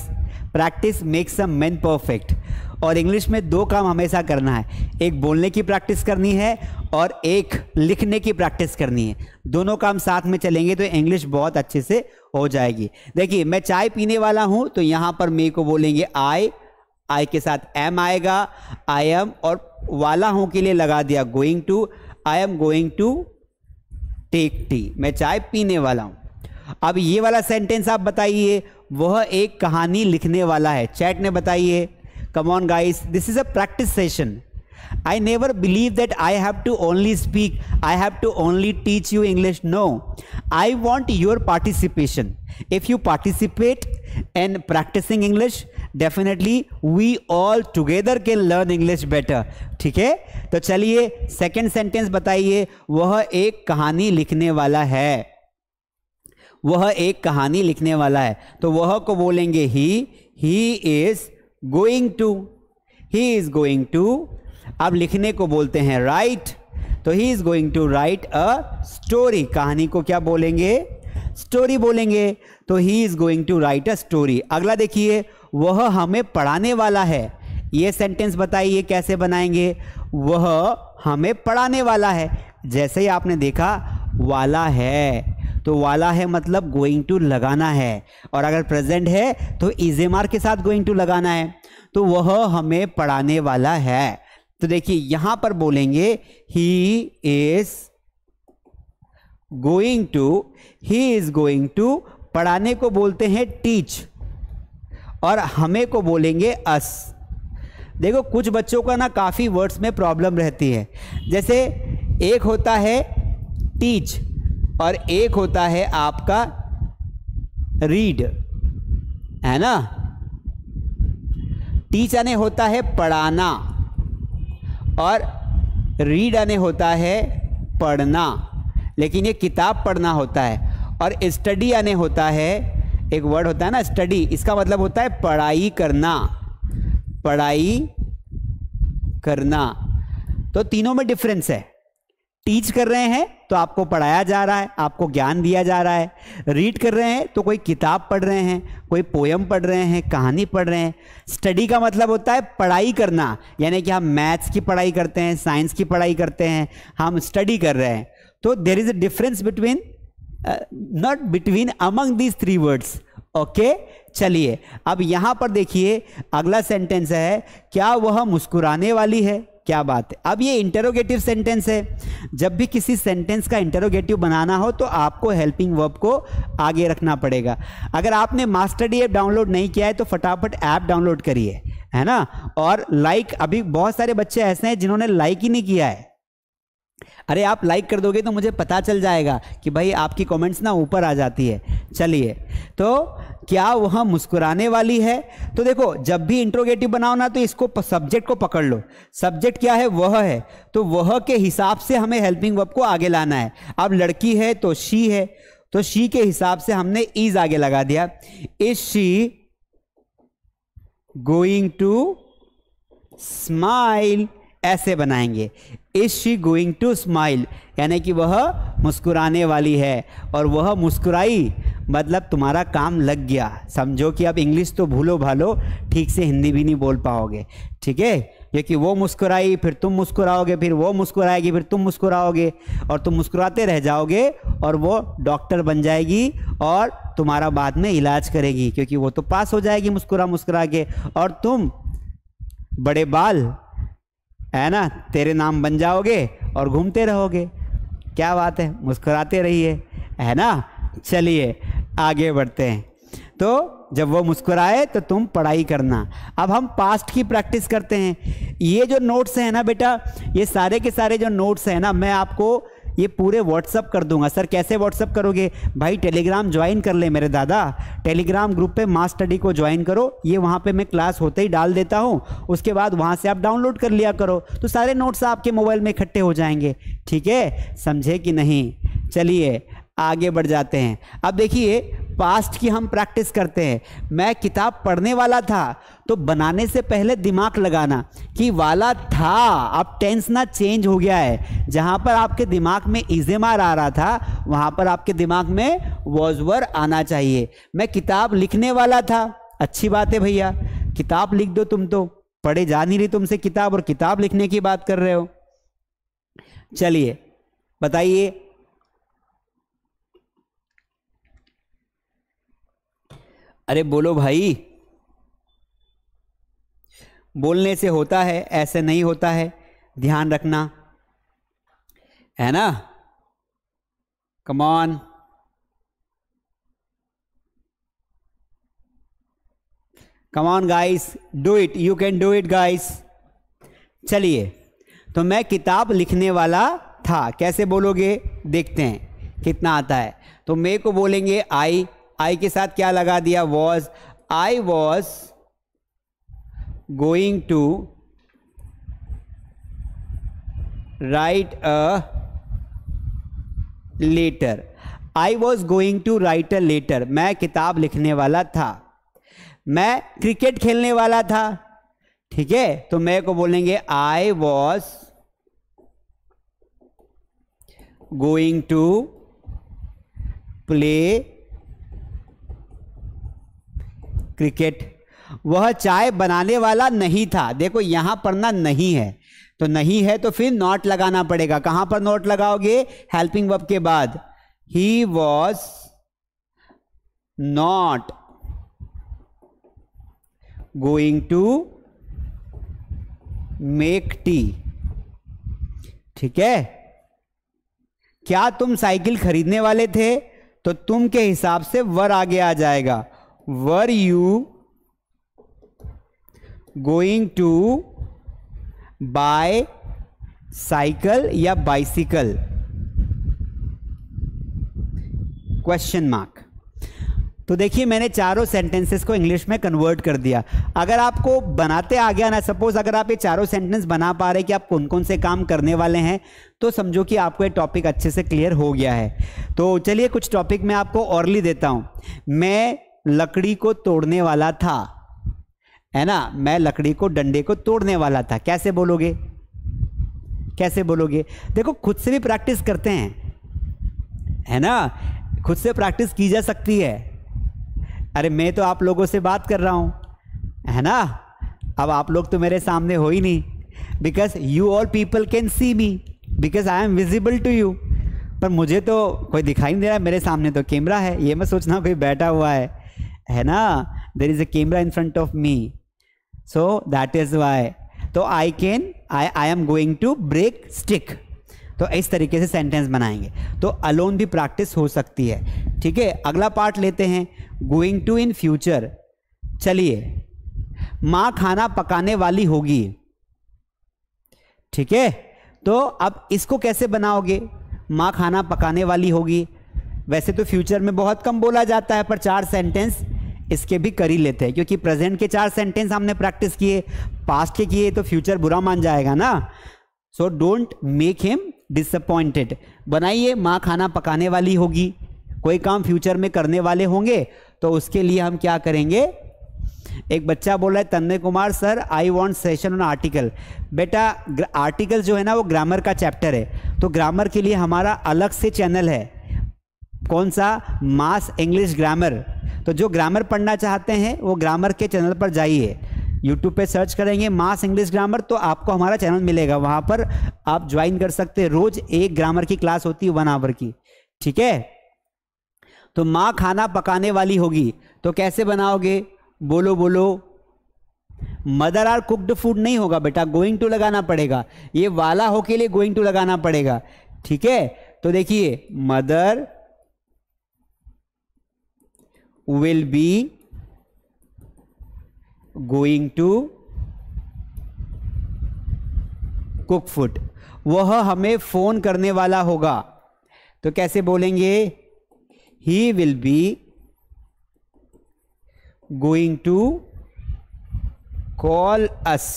practice makes a man perfect और इंग्लिश में दो काम हमेशा करना है एक बोलने की प्रैक्टिस करनी है और एक लिखने की प्रैक्टिस करनी है दोनों काम साथ में चलेंगे तो इंग्लिश बहुत अच्छे से हो जाएगी देखिए मैं चाय पीने वाला हूँ तो यहाँ पर मे को बोलेंगे आई आई के साथ एम आएगा आई एम और वाला हूँ के लिए लगा दिया going to I am going to take tea मैं चाय पीने वाला हूं अब ये वाला सेंटेंस आप बताइए वह एक कहानी लिखने वाला है चैट ने बताइए come on guys this is a practice session I never believe that I have to only speak I have to only teach you English no I want your participation if you participate and practicing English definitely we all together can learn English better ठीक है तो चलिए second sentence बताइए वह एक कहानी लिखने वाला है वह एक कहानी लिखने वाला है तो वह को बोलेंगे he he is going to he is going to अब लिखने को बोलते हैं राइट तो he is going to write a story कहानी को क्या बोलेंगे स्टोरी बोलेंगे तो he is going to write a story अगला देखिए वह हमें पढ़ाने वाला है ये सेंटेंस बताइए कैसे बनाएंगे वह हमें पढ़ाने वाला है जैसे ही आपने देखा वाला है तो वाला है मतलब गोइंग टू लगाना है और अगर प्रेजेंट है तो इजेमार मार के साथ गोइंग टू लगाना है तो वह हमें पढ़ाने वाला है तो देखिए यहां पर बोलेंगे he is going to he is going to पढ़ाने को बोलते हैं टीच और हमें को बोलेंगे अस देखो कुछ बच्चों का ना काफ़ी वर्ड्स में प्रॉब्लम रहती है जैसे एक होता है टीच और एक होता है आपका रीड है ना टीच आने होता है पढ़ाना और रीड आने होता है पढ़ना लेकिन ये किताब पढ़ना होता है और स्टडी आने होता है एक वर्ड होता है ना स्टडी इसका मतलब होता है पढ़ाई करना पढ़ाई करना तो तीनों में डिफरेंस है टीच कर रहे हैं तो आपको पढ़ाया जा रहा है आपको ज्ञान दिया जा रहा है रीड कर रहे हैं तो कोई किताब पढ़ रहे हैं कोई पोयम पढ़ रहे हैं कहानी पढ़ रहे हैं स्टडी का मतलब होता है पढ़ाई करना यानी कि हम मैथ्स की पढ़ाई करते हैं साइंस की पढ़ाई करते हैं हम स्टडी कर रहे हैं तो there is a difference between not between among these three words okay चलिए अब यहाँ पर देखिए अगला सेंटेंस है क्या वह मुस्कुराने वाली है क्या बात है अब ये इंटरोगेटिव सेंटेंस है जब भी किसी सेंटेंस का इंटरोगेटिव बनाना हो तो आपको हेल्पिंग वर्ब को आगे रखना पड़ेगा अगर आपने मास्टर डी ऐप डाउनलोड नहीं किया है तो फटाफट ऐप डाउनलोड करिए है ना और लाइक अभी बहुत सारे बच्चे ऐसे हैं जिन्होंने लाइक ही नहीं किया है अरे आप लाइक कर दोगे तो मुझे पता चल जाएगा कि भाई आपकी कमेंट्स ना ऊपर आ जाती है चलिए तो क्या वह मुस्कुराने वाली है तो देखो जब भी इंट्रोगेटिव बनाओ ना तो इसको सब्जेक्ट को पकड़ लो सब्जेक्ट क्या है वह है तो वह के हिसाब से हमें हेल्पिंग वर्ब को आगे लाना है अब लड़की है तो शी है तो शी के हिसाब से हमने इज आगे लगा दिया is she going to smile ऐसे बनाएंगे is she going to smile यानी कि वह मुस्कुराने वाली है और वह मुस्कुराई मतलब तुम्हारा काम लग गया समझो कि अब इंग्लिश तो भूलो भालो ठीक से हिंदी भी नहीं बोल पाओगे ठीक है क्योंकि वो मुस्कुराई फिर तुम मुस्कुराओगे फिर वो मुस्कुराएगी फिर तुम मुस्कुराओगे और तुम मुस्कुराते रह जाओगे और वो डॉक्टर बन जाएगी और तुम्हारा बाद में इलाज करेगी क्योंकि वो तो पास हो जाएगी मुस्कुरा मुस्कुरा के और तुम बड़े बाल है ना तेरे नाम बन जाओगे और घूमते रहोगे क्या बात है मुस्कुराते रहिए है ना चलिए आगे बढ़ते हैं तो जब वो मुस्कुराए तो तुम पढ़ाई करना अब हम पास्ट की प्रैक्टिस करते हैं ये जो नोट्स हैं ना बेटा ये सारे के सारे जो नोट्स हैं ना मैं आपको ये पूरे व्हाट्सअप कर दूंगा सर कैसे व्हाट्सअप करोगे भाई टेलीग्राम ज्वाइन कर ले मेरे दादा टेलीग्राम ग्रुप पे मास स्टडी को ज्वाइन करो ये वहाँ पे मैं क्लास होते ही डाल देता हूँ उसके बाद वहाँ से आप डाउनलोड कर लिया करो तो सारे नोट्स आपके मोबाइल में इकट्ठे हो जाएंगे ठीक है समझे कि नहीं चलिए आगे बढ़ जाते हैं अब देखिए पास्ट की हम प्रैक्टिस करते हैं मैं किताब पढ़ने वाला था तो बनाने से पहले दिमाग लगाना कि वाला था अब टेंस ना चेंज हो गया है जहां पर आपके दिमाग में इजेमार आ रहा था वहां पर आपके दिमाग में वॉजवर आना चाहिए मैं किताब लिखने वाला था अच्छी बात है भैया किताब लिख दो तुम तो पढ़े जा नहीं रही तुमसे किताब और किताब लिखने की बात कर रहे हो चलिए बताइए अरे बोलो भाई बोलने से होता है ऐसे नहीं होता है ध्यान रखना है ना come on come on guys do it you can do it guys चलिए तो मैं किताब लिखने वाला था कैसे बोलोगे देखते हैं कितना आता है तो मे को बोलेंगे आई आई के साथ क्या लगा दिया was I was going to write a letter I was going to write a letter मैं किताब लिखने वाला था मैं क्रिकेट खेलने वाला था ठीक है तो मैं को बोलेंगे I was going to play cricket वह चाय बनाने वाला नहीं था देखो यहां पर ना नहीं है तो नहीं है तो फिर नॉट लगाना पड़ेगा कहां पर नॉट लगाओगे हेल्पिंग वर्ब के बाद he was not going to make tea ठीक है क्या तुम साइकिल खरीदने वाले थे तो तुम के हिसाब से वर आगे आ जाएगा were you going to buy cycle या बाइसिकल क्वेश्चन मार्क तो देखिए मैंने चारों सेंटेंसेस को इंग्लिश में कन्वर्ट कर दिया अगर आपको बनाते आ गया ना सपोज अगर आप ये चारों सेंटेंस बना पा रहे कि आप कौन कौन से काम करने वाले हैं तो समझो कि आपको ये टॉपिक अच्छे से क्लियर हो गया है तो चलिए कुछ टॉपिक मैं आपको औरली देता हूँ मैं लकड़ी को तोड़ने वाला था है ना मैं लकड़ी को डंडे को तोड़ने वाला था कैसे बोलोगे कैसे बोलोगे देखो खुद से भी प्रैक्टिस करते हैं है ना खुद से प्रैक्टिस की जा सकती है अरे मैं तो आप लोगों से बात कर रहा हूँ है ना अब आप लोग तो मेरे सामने हो ही नहीं because you all people can see me because I am visible to you पर मुझे तो कोई दिखाई नहीं दे रहा मेरे सामने तो कैमरा है ये मैं सोचना कोई बैठा हुआ है है ना there is a camera in front of me so that is why तो I can I I am going to break stick तो इस तरीके से सेंटेंस बनाएंगे तो अलोन भी प्रैक्टिस हो सकती है ठीक है अगला पार्ट लेते हैं गोइंग टू इन फ्यूचर चलिए माँ खाना पकाने वाली होगी ठीक है तो अब इसको कैसे बनाओगे माँ खाना पकाने वाली होगी वैसे तो फ्यूचर में बहुत कम बोला जाता है पर चार सेंटेंस इसके भी कर ही लेते हैं क्योंकि प्रेजेंट के चार सेंटेंस हमने प्रैक्टिस किए पास्ट के किए तो फ्यूचर बुरा मान जाएगा ना so don't make him disappointed बनाइए माँ खाना पकाने वाली होगी कोई काम फ्यूचर में करने वाले होंगे तो उसके लिए हम क्या करेंगे एक बच्चा बोल रहा है Tanmay Kumar sir I want session on article बेटा आर्टिकल जो है ना वो ग्रामर का चैप्टर है तो ग्रामर के लिए हमारा अलग से चैनल है कौन सा मास इंग्लिश ग्रामर तो जो ग्रामर पढ़ना चाहते हैं वो ग्रामर के चैनल पर जाइए YouTube पे सर्च करेंगे मास इंग्लिश ग्रामर तो आपको हमारा चैनल मिलेगा वहाँ पर आप ज्वाइन कर सकते हैं रोज़ एक ग्रामर की क्लास होती है वन आवर की ठीक है तो माँ खाना पकाने वाली होगी तो कैसे बनाओगे बोलो बोलो मदर आर कुक्ड फूड नहीं होगा बेटा गोइंग टू लगाना पड़ेगा ये वाला हो के लिए गोइंग टू लगाना पड़ेगा ठीक है तो देखिए mother will be going to cook food. वह हमें फ़ोन करने वाला होगा तो कैसे बोलेंगे he will be going to call us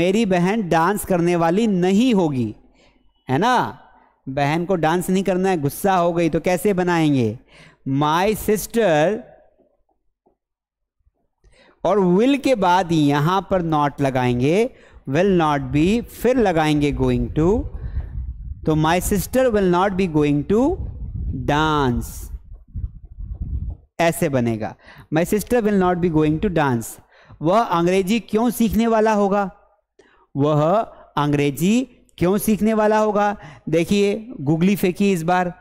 मेरी बहन डांस करने वाली नहीं होगी है ना बहन को डांस नहीं करना है गुस्सा हो गई तो कैसे बनाएंगे माई सिस्टर और विल के बाद यहां पर नॉट लगाएंगे विल नॉट बी फिर लगाएंगे गोइंग टू तो my sister will not be going to dance ऐसे बनेगा my sister will not be going to dance वह अंग्रेजी क्यों सीखने वाला होगा वह अंग्रेजी क्यों सीखने वाला होगा देखिए गुगली फेंकी इस बार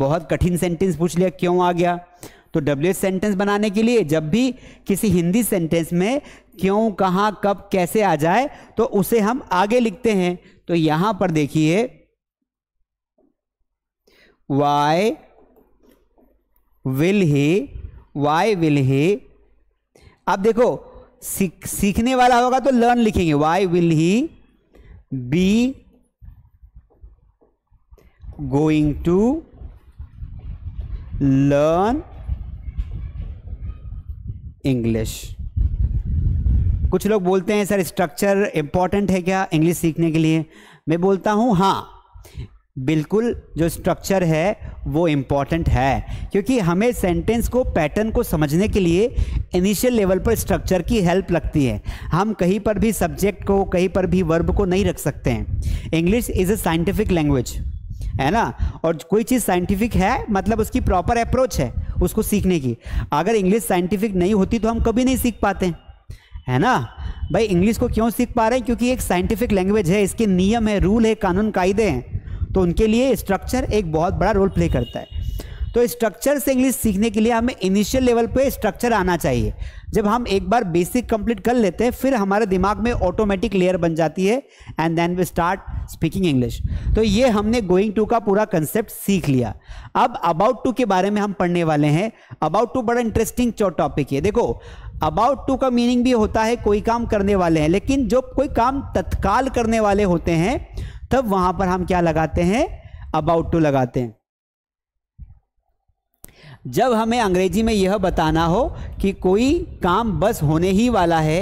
बहुत कठिन सेंटेंस पूछ लिया क्यों आ गया तो डब्ल्यू सेंटेंस बनाने के लिए जब भी किसी हिंदी सेंटेंस में क्यों कहाँ कब कैसे आ जाए तो उसे हम आगे लिखते हैं तो यहां पर देखिए why will he why will he अब देखो सीख सीखने वाला होगा तो लर्न लिखेंगे why will he be going to learn English कुछ लोग बोलते हैं सर स्ट्रक्चर इंपॉर्टेंट है क्या इंग्लिश सीखने के लिए मैं बोलता हूँ हाँ बिल्कुल जो स्ट्रक्चर है वो इम्पॉर्टेंट है क्योंकि हमें सेंटेंस को पैटर्न को समझने के लिए इनिशियल लेवल पर स्ट्रक्चर की हेल्प लगती है हम कहीं पर भी सब्जेक्ट को कहीं पर भी वर्ब को नहीं रख सकते हैं English is a scientific language है ना और कोई चीज़ साइंटिफिक है मतलब उसकी प्रॉपर अप्रोच है उसको सीखने की अगर इंग्लिश साइंटिफिक नहीं होती तो हम कभी नहीं सीख पाते हैं है ना भाई इंग्लिश को क्यों सीख पा रहे हैं क्योंकि एक साइंटिफिक लैंग्वेज है इसके नियम है रूल है कानून कायदे हैं तो उनके लिए स्ट्रक्चर एक बहुत बड़ा रोल प्ले करता है तो स्ट्रक्चर से इंग्लिश सीखने के लिए हमें इनिशियल लेवल पे स्ट्रक्चर आना चाहिए जब हम एक बार बेसिक कंप्लीट कर लेते हैं फिर हमारे दिमाग में ऑटोमेटिक लेयर बन जाती है and then we start speaking English तो ये हमने गोइंग टू का पूरा कंसेप्ट सीख लिया अब अबाउट टू के बारे में हम पढ़ने वाले हैं अबाउट टू बड़ा इंटरेस्टिंग टॉपिक है देखो अबाउट टू का मीनिंग भी होता है कोई काम करने वाले हैं लेकिन जो कोई काम तत्काल करने वाले होते हैं तब वहाँ पर हम क्या लगाते हैं अबाउट टू लगाते हैं जब हमें अंग्रेजी में यह बताना हो कि कोई काम बस होने ही वाला है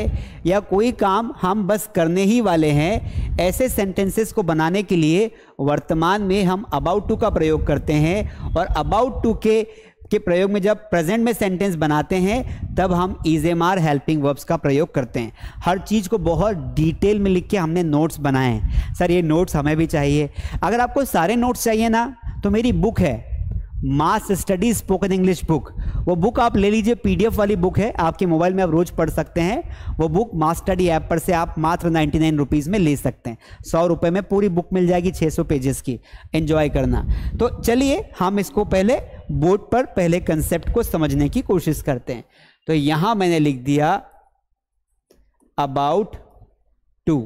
या कोई काम हम बस करने ही वाले हैं ऐसे सेंटेंसेस को बनाने के लिए वर्तमान में हम अबाउट टू का प्रयोग करते हैं और अबाउट टू के के प्रयोग में जब प्रेजेंट में सेंटेंस बनाते हैं तब हम is am are helping verbs का प्रयोग करते हैं हर चीज़ को बहुत डिटेल में लिख के हमने नोट्स बनाए हैं सर ये नोट्स हमें भी चाहिए अगर आपको सारे नोट्स चाहिए ना तो मेरी बुक है mass study spoken English book वो बुक आप ले लीजिए पीडीएफ वाली बुक है आपके मोबाइल में आप रोज पढ़ सकते हैं वो बुक मास स्टडी ऐप पर से आप मात्र नाइन्टी नाइन रुपीज़ में ले सकते हैं सौ रुपये में पूरी बुक मिल जाएगी छः सौ पेजेस की एन्जॉय करना तो चलिए हम इसको पहले बोर्ड पर पहले कंसेप्ट को समझने की कोशिश करते हैं तो यहाँ मैंने लिख दिया अबाउट टू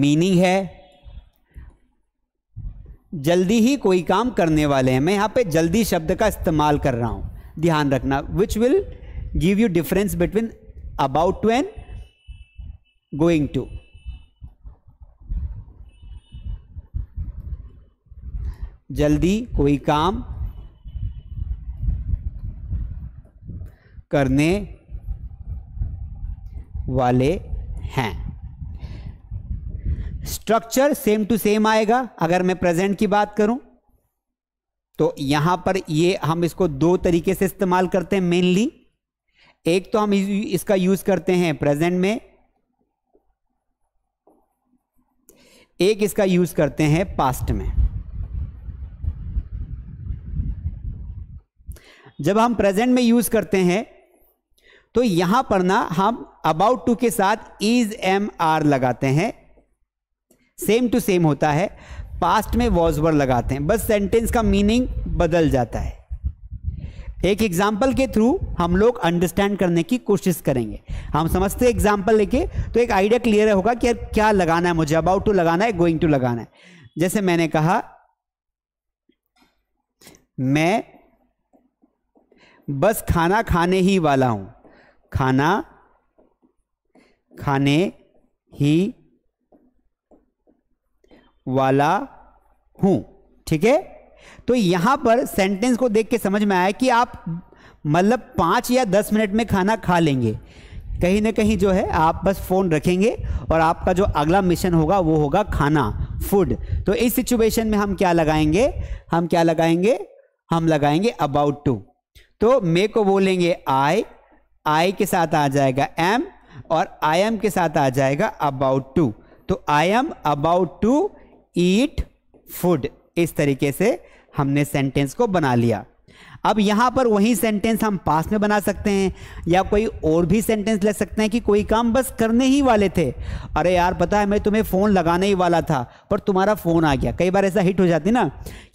मीनिंग है जल्दी ही कोई काम करने वाले हैं मैं यहाँ पे जल्दी शब्द का इस्तेमाल कर रहा हूँ ध्यान रखना which will give you difference between about to and going to जल्दी कोई काम करने वाले हैं स्ट्रक्चर सेम टू सेम आएगा अगर मैं प्रेजेंट की बात करूं तो यहां पर ये हम इसको दो तरीके से इस्तेमाल करते हैं मेनली एक तो हम इसका यूज करते हैं प्रेजेंट में एक इसका यूज करते हैं पास्ट में जब हम प्रेजेंट में यूज करते हैं तो यहां पर ना हम अबाउट टू के साथ इज एम आर लगाते हैं सेम टू सेम होता है पास्ट में वॉज वर्ड लगाते हैं बस सेंटेंस का मीनिंग बदल जाता है एक एग्जाम्पल के थ्रू हम लोग अंडरस्टैंड करने की कोशिश करेंगे हम समझते एग्जाम्पल लेके तो एक आइडिया क्लियर होगा कि यार क्या लगाना है मुझे अबाउट टू लगाना है गोइंग टू लगाना है जैसे मैंने कहा मैं बस खाना खाने ही वाला हूं खाना खाने ही वाला हूं ठीक है तो यहां पर सेंटेंस को देख के समझ में आया कि आप मतलब पाँच या दस मिनट में खाना खा लेंगे कहीं ना कहीं जो है आप बस फ़ोन रखेंगे और आपका जो अगला मिशन होगा वो होगा खाना फूड तो इस सिचुएशन में हम क्या लगाएंगे हम क्या लगाएंगे हम लगाएंगे अबाउट टू तो मे को बोलेंगे आई आई के साथ आ जाएगा एम और आई एम के साथ आ जाएगा अबाउट टू तो I am about to eat food इस तरीके से हमने सेंटेंस को बना लिया अब यहाँ पर वही सेंटेंस हम पास में बना सकते हैं या कोई और भी सेंटेंस लग सकते हैं कि कोई काम बस करने ही वाले थे अरे यार पता है मैं तुम्हें फ़ोन लगाने ही वाला था पर तुम्हारा फ़ोन आ गया कई बार ऐसा हिट हो जाती ना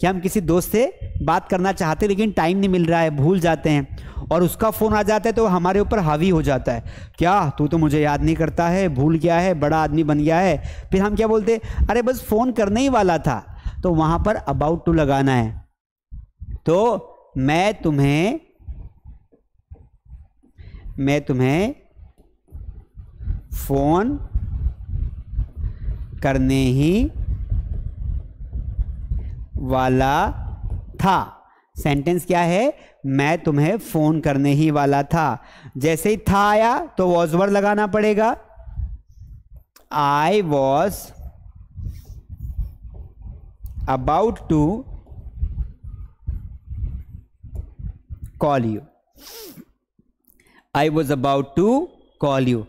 कि हम किसी दोस्त से बात करना चाहते लेकिन टाइम नहीं मिल रहा है भूल जाते हैं और उसका फ़ोन आ जाता है तो हमारे ऊपर हावी हो जाता है क्या तू तो मुझे याद नहीं करता है भूल गया है बड़ा आदमी बन गया है फिर हम क्या बोलते अरे बस फ़ोन करने ही वाला था तो वहाँ पर अबाउट टू लगाना है तो मैं तुम्हें मैं तुम्हें फ़ोन करने ही वाला था सेंटेंस क्या है मैं तुम्हें फ़ोन करने ही वाला था जैसे ही था आया तो वॉज लगाना पड़ेगा I was about to call you I was about to call you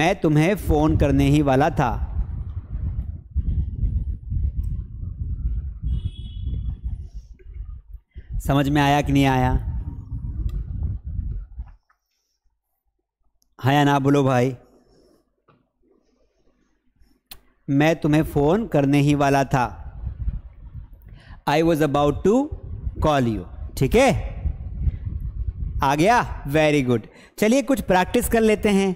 मैं तुम्हें फ़ोन करने ही वाला था समझ में आया कि नहीं आया हाँ या ना बोलो भाई मैं तुम्हें फ़ोन करने ही वाला था I was about to call you ठीक है आ गया वेरी गुड चलिए कुछ प्रैक्टिस कर लेते हैं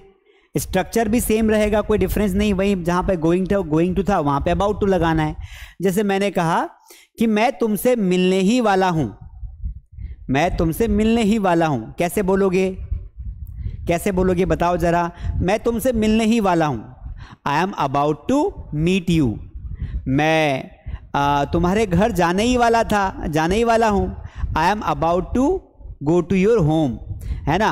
स्ट्रक्चर भी सेम रहेगा कोई डिफरेंस नहीं वही जहाँ पे गोइंग टू गोइंग टू था वहाँ पे अबाउट टू लगाना है जैसे मैंने कहा कि मैं तुमसे मिलने ही वाला हूँ मैं तुमसे मिलने ही वाला हूँ कैसे बोलोगे कैसे बोलोगे बताओ ज़रा मैं तुमसे मिलने ही वाला हूँ I am about to meet you मैं आ, तुम्हारे घर जाने ही वाला था जाने ही वाला हूँ I am about to go to your home है ना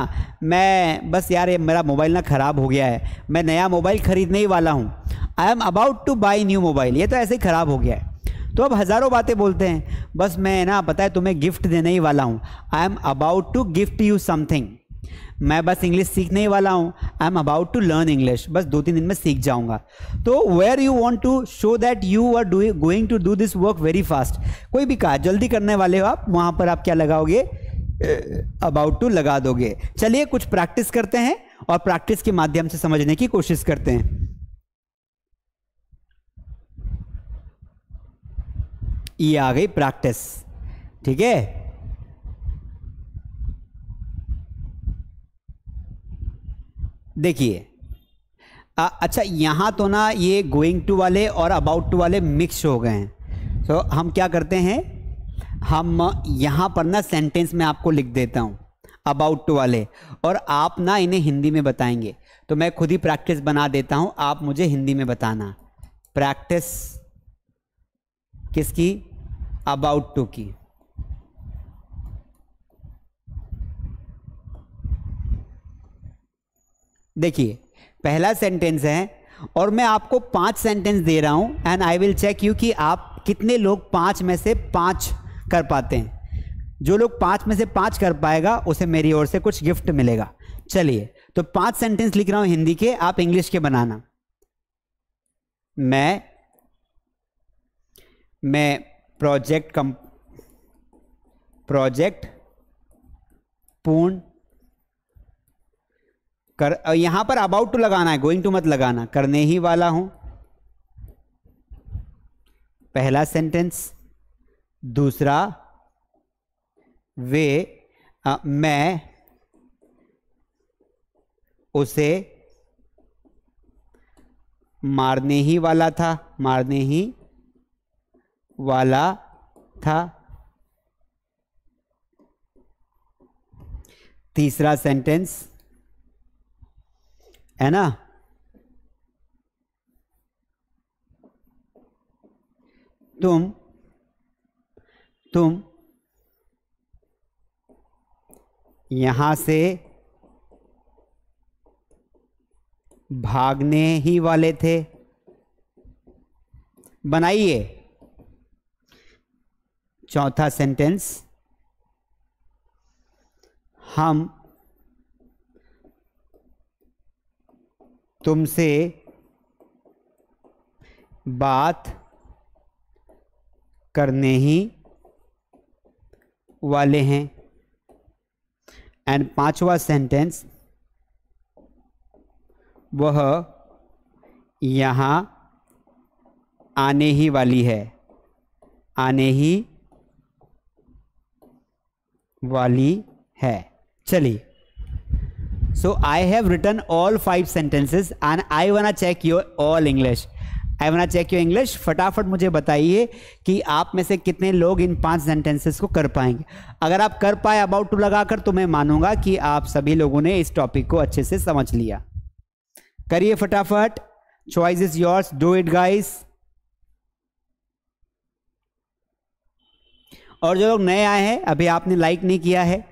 मैं बस यार मेरा मोबाइल ना ख़राब हो गया है मैं नया मोबाइल ख़रीदने ही वाला हूँ I am about to buy new mobile ये तो ऐसे ही ख़राब हो गया है तो अब हज़ारों बातें बोलते हैं बस मैं ना पता है तुम्हें गिफ्ट देने ही वाला हूँ I am about to gift you something मैं बस इंग्लिश सीखने ही वाला हूँ I am about to learn English बस दो तीन दिन में सीख जाऊँगा तो where you want to show that you are doing going to do this work very fast कोई भी कहा जल्दी करने वाले हो आप वहाँ पर आप क्या लगाओगे अबाउट टू लगा दोगे चलिए कुछ प्रैक्टिस करते हैं और प्रैक्टिस के माध्यम से समझने की कोशिश करते हैं ये आ गई प्रैक्टिस ठीक है देखिए अच्छा यहां तो ना ये गोइंग टू वाले और अबाउट टू वाले मिक्स हो गए हैं तो हम क्या करते हैं हम यहाँ पर ना सेंटेंस में आपको लिख देता हूँ अबाउट टू वाले और आप ना इन्हें हिंदी में बताएंगे तो मैं खुद ही प्रैक्टिस बना देता हूँ आप मुझे हिंदी में बताना प्रैक्टिस किसकी अबाउट टू की देखिए पहला सेंटेंस है और मैं आपको पांच सेंटेंस दे रहा हूं and I will check you कि आप कितने लोग पांच में से पांच कर पाते हैं जो लोग पांच में से पांच कर पाएगा उसे मेरी ओर से कुछ गिफ्ट मिलेगा चलिए तो पांच सेंटेंस लिख रहा हूं हिंदी के आप इंग्लिश के बनाना मैं मैं प्रोजेक्ट कम प्रोजेक्ट पूर्ण कर यहां पर अबाउट टू लगाना है गोइंग टू मत लगाना करने ही वाला हूं पहला सेंटेंस दूसरा वे आ, मैं उसे मारने ही वाला था मारने ही वाला था तीसरा सेंटेंस है ना तुम तुम यहां से भागने ही वाले थे बनाइए चौथा सेंटेंस हम तुमसे बात करने ही वाले हैं एंड पांचवा सेंटेंस वह यहां आने ही वाली है आने ही वाली है चलिए so I have return all five sentences and I wanna check your all English I wanna check you English फटाफट मुझे बताइए कि आप में से कितने लोग इन पांच सेंटेंसेस को कर पाएंगे अगर आप कर पाए अबाउट टू लगाकर तो मैं मानूंगा कि आप सभी लोगों ने इस टॉपिक को अच्छे से समझ लिया करिए फटाफट choice is yours do it guys और जो लोग नए आए हैं अभी आपने लाइक नहीं किया है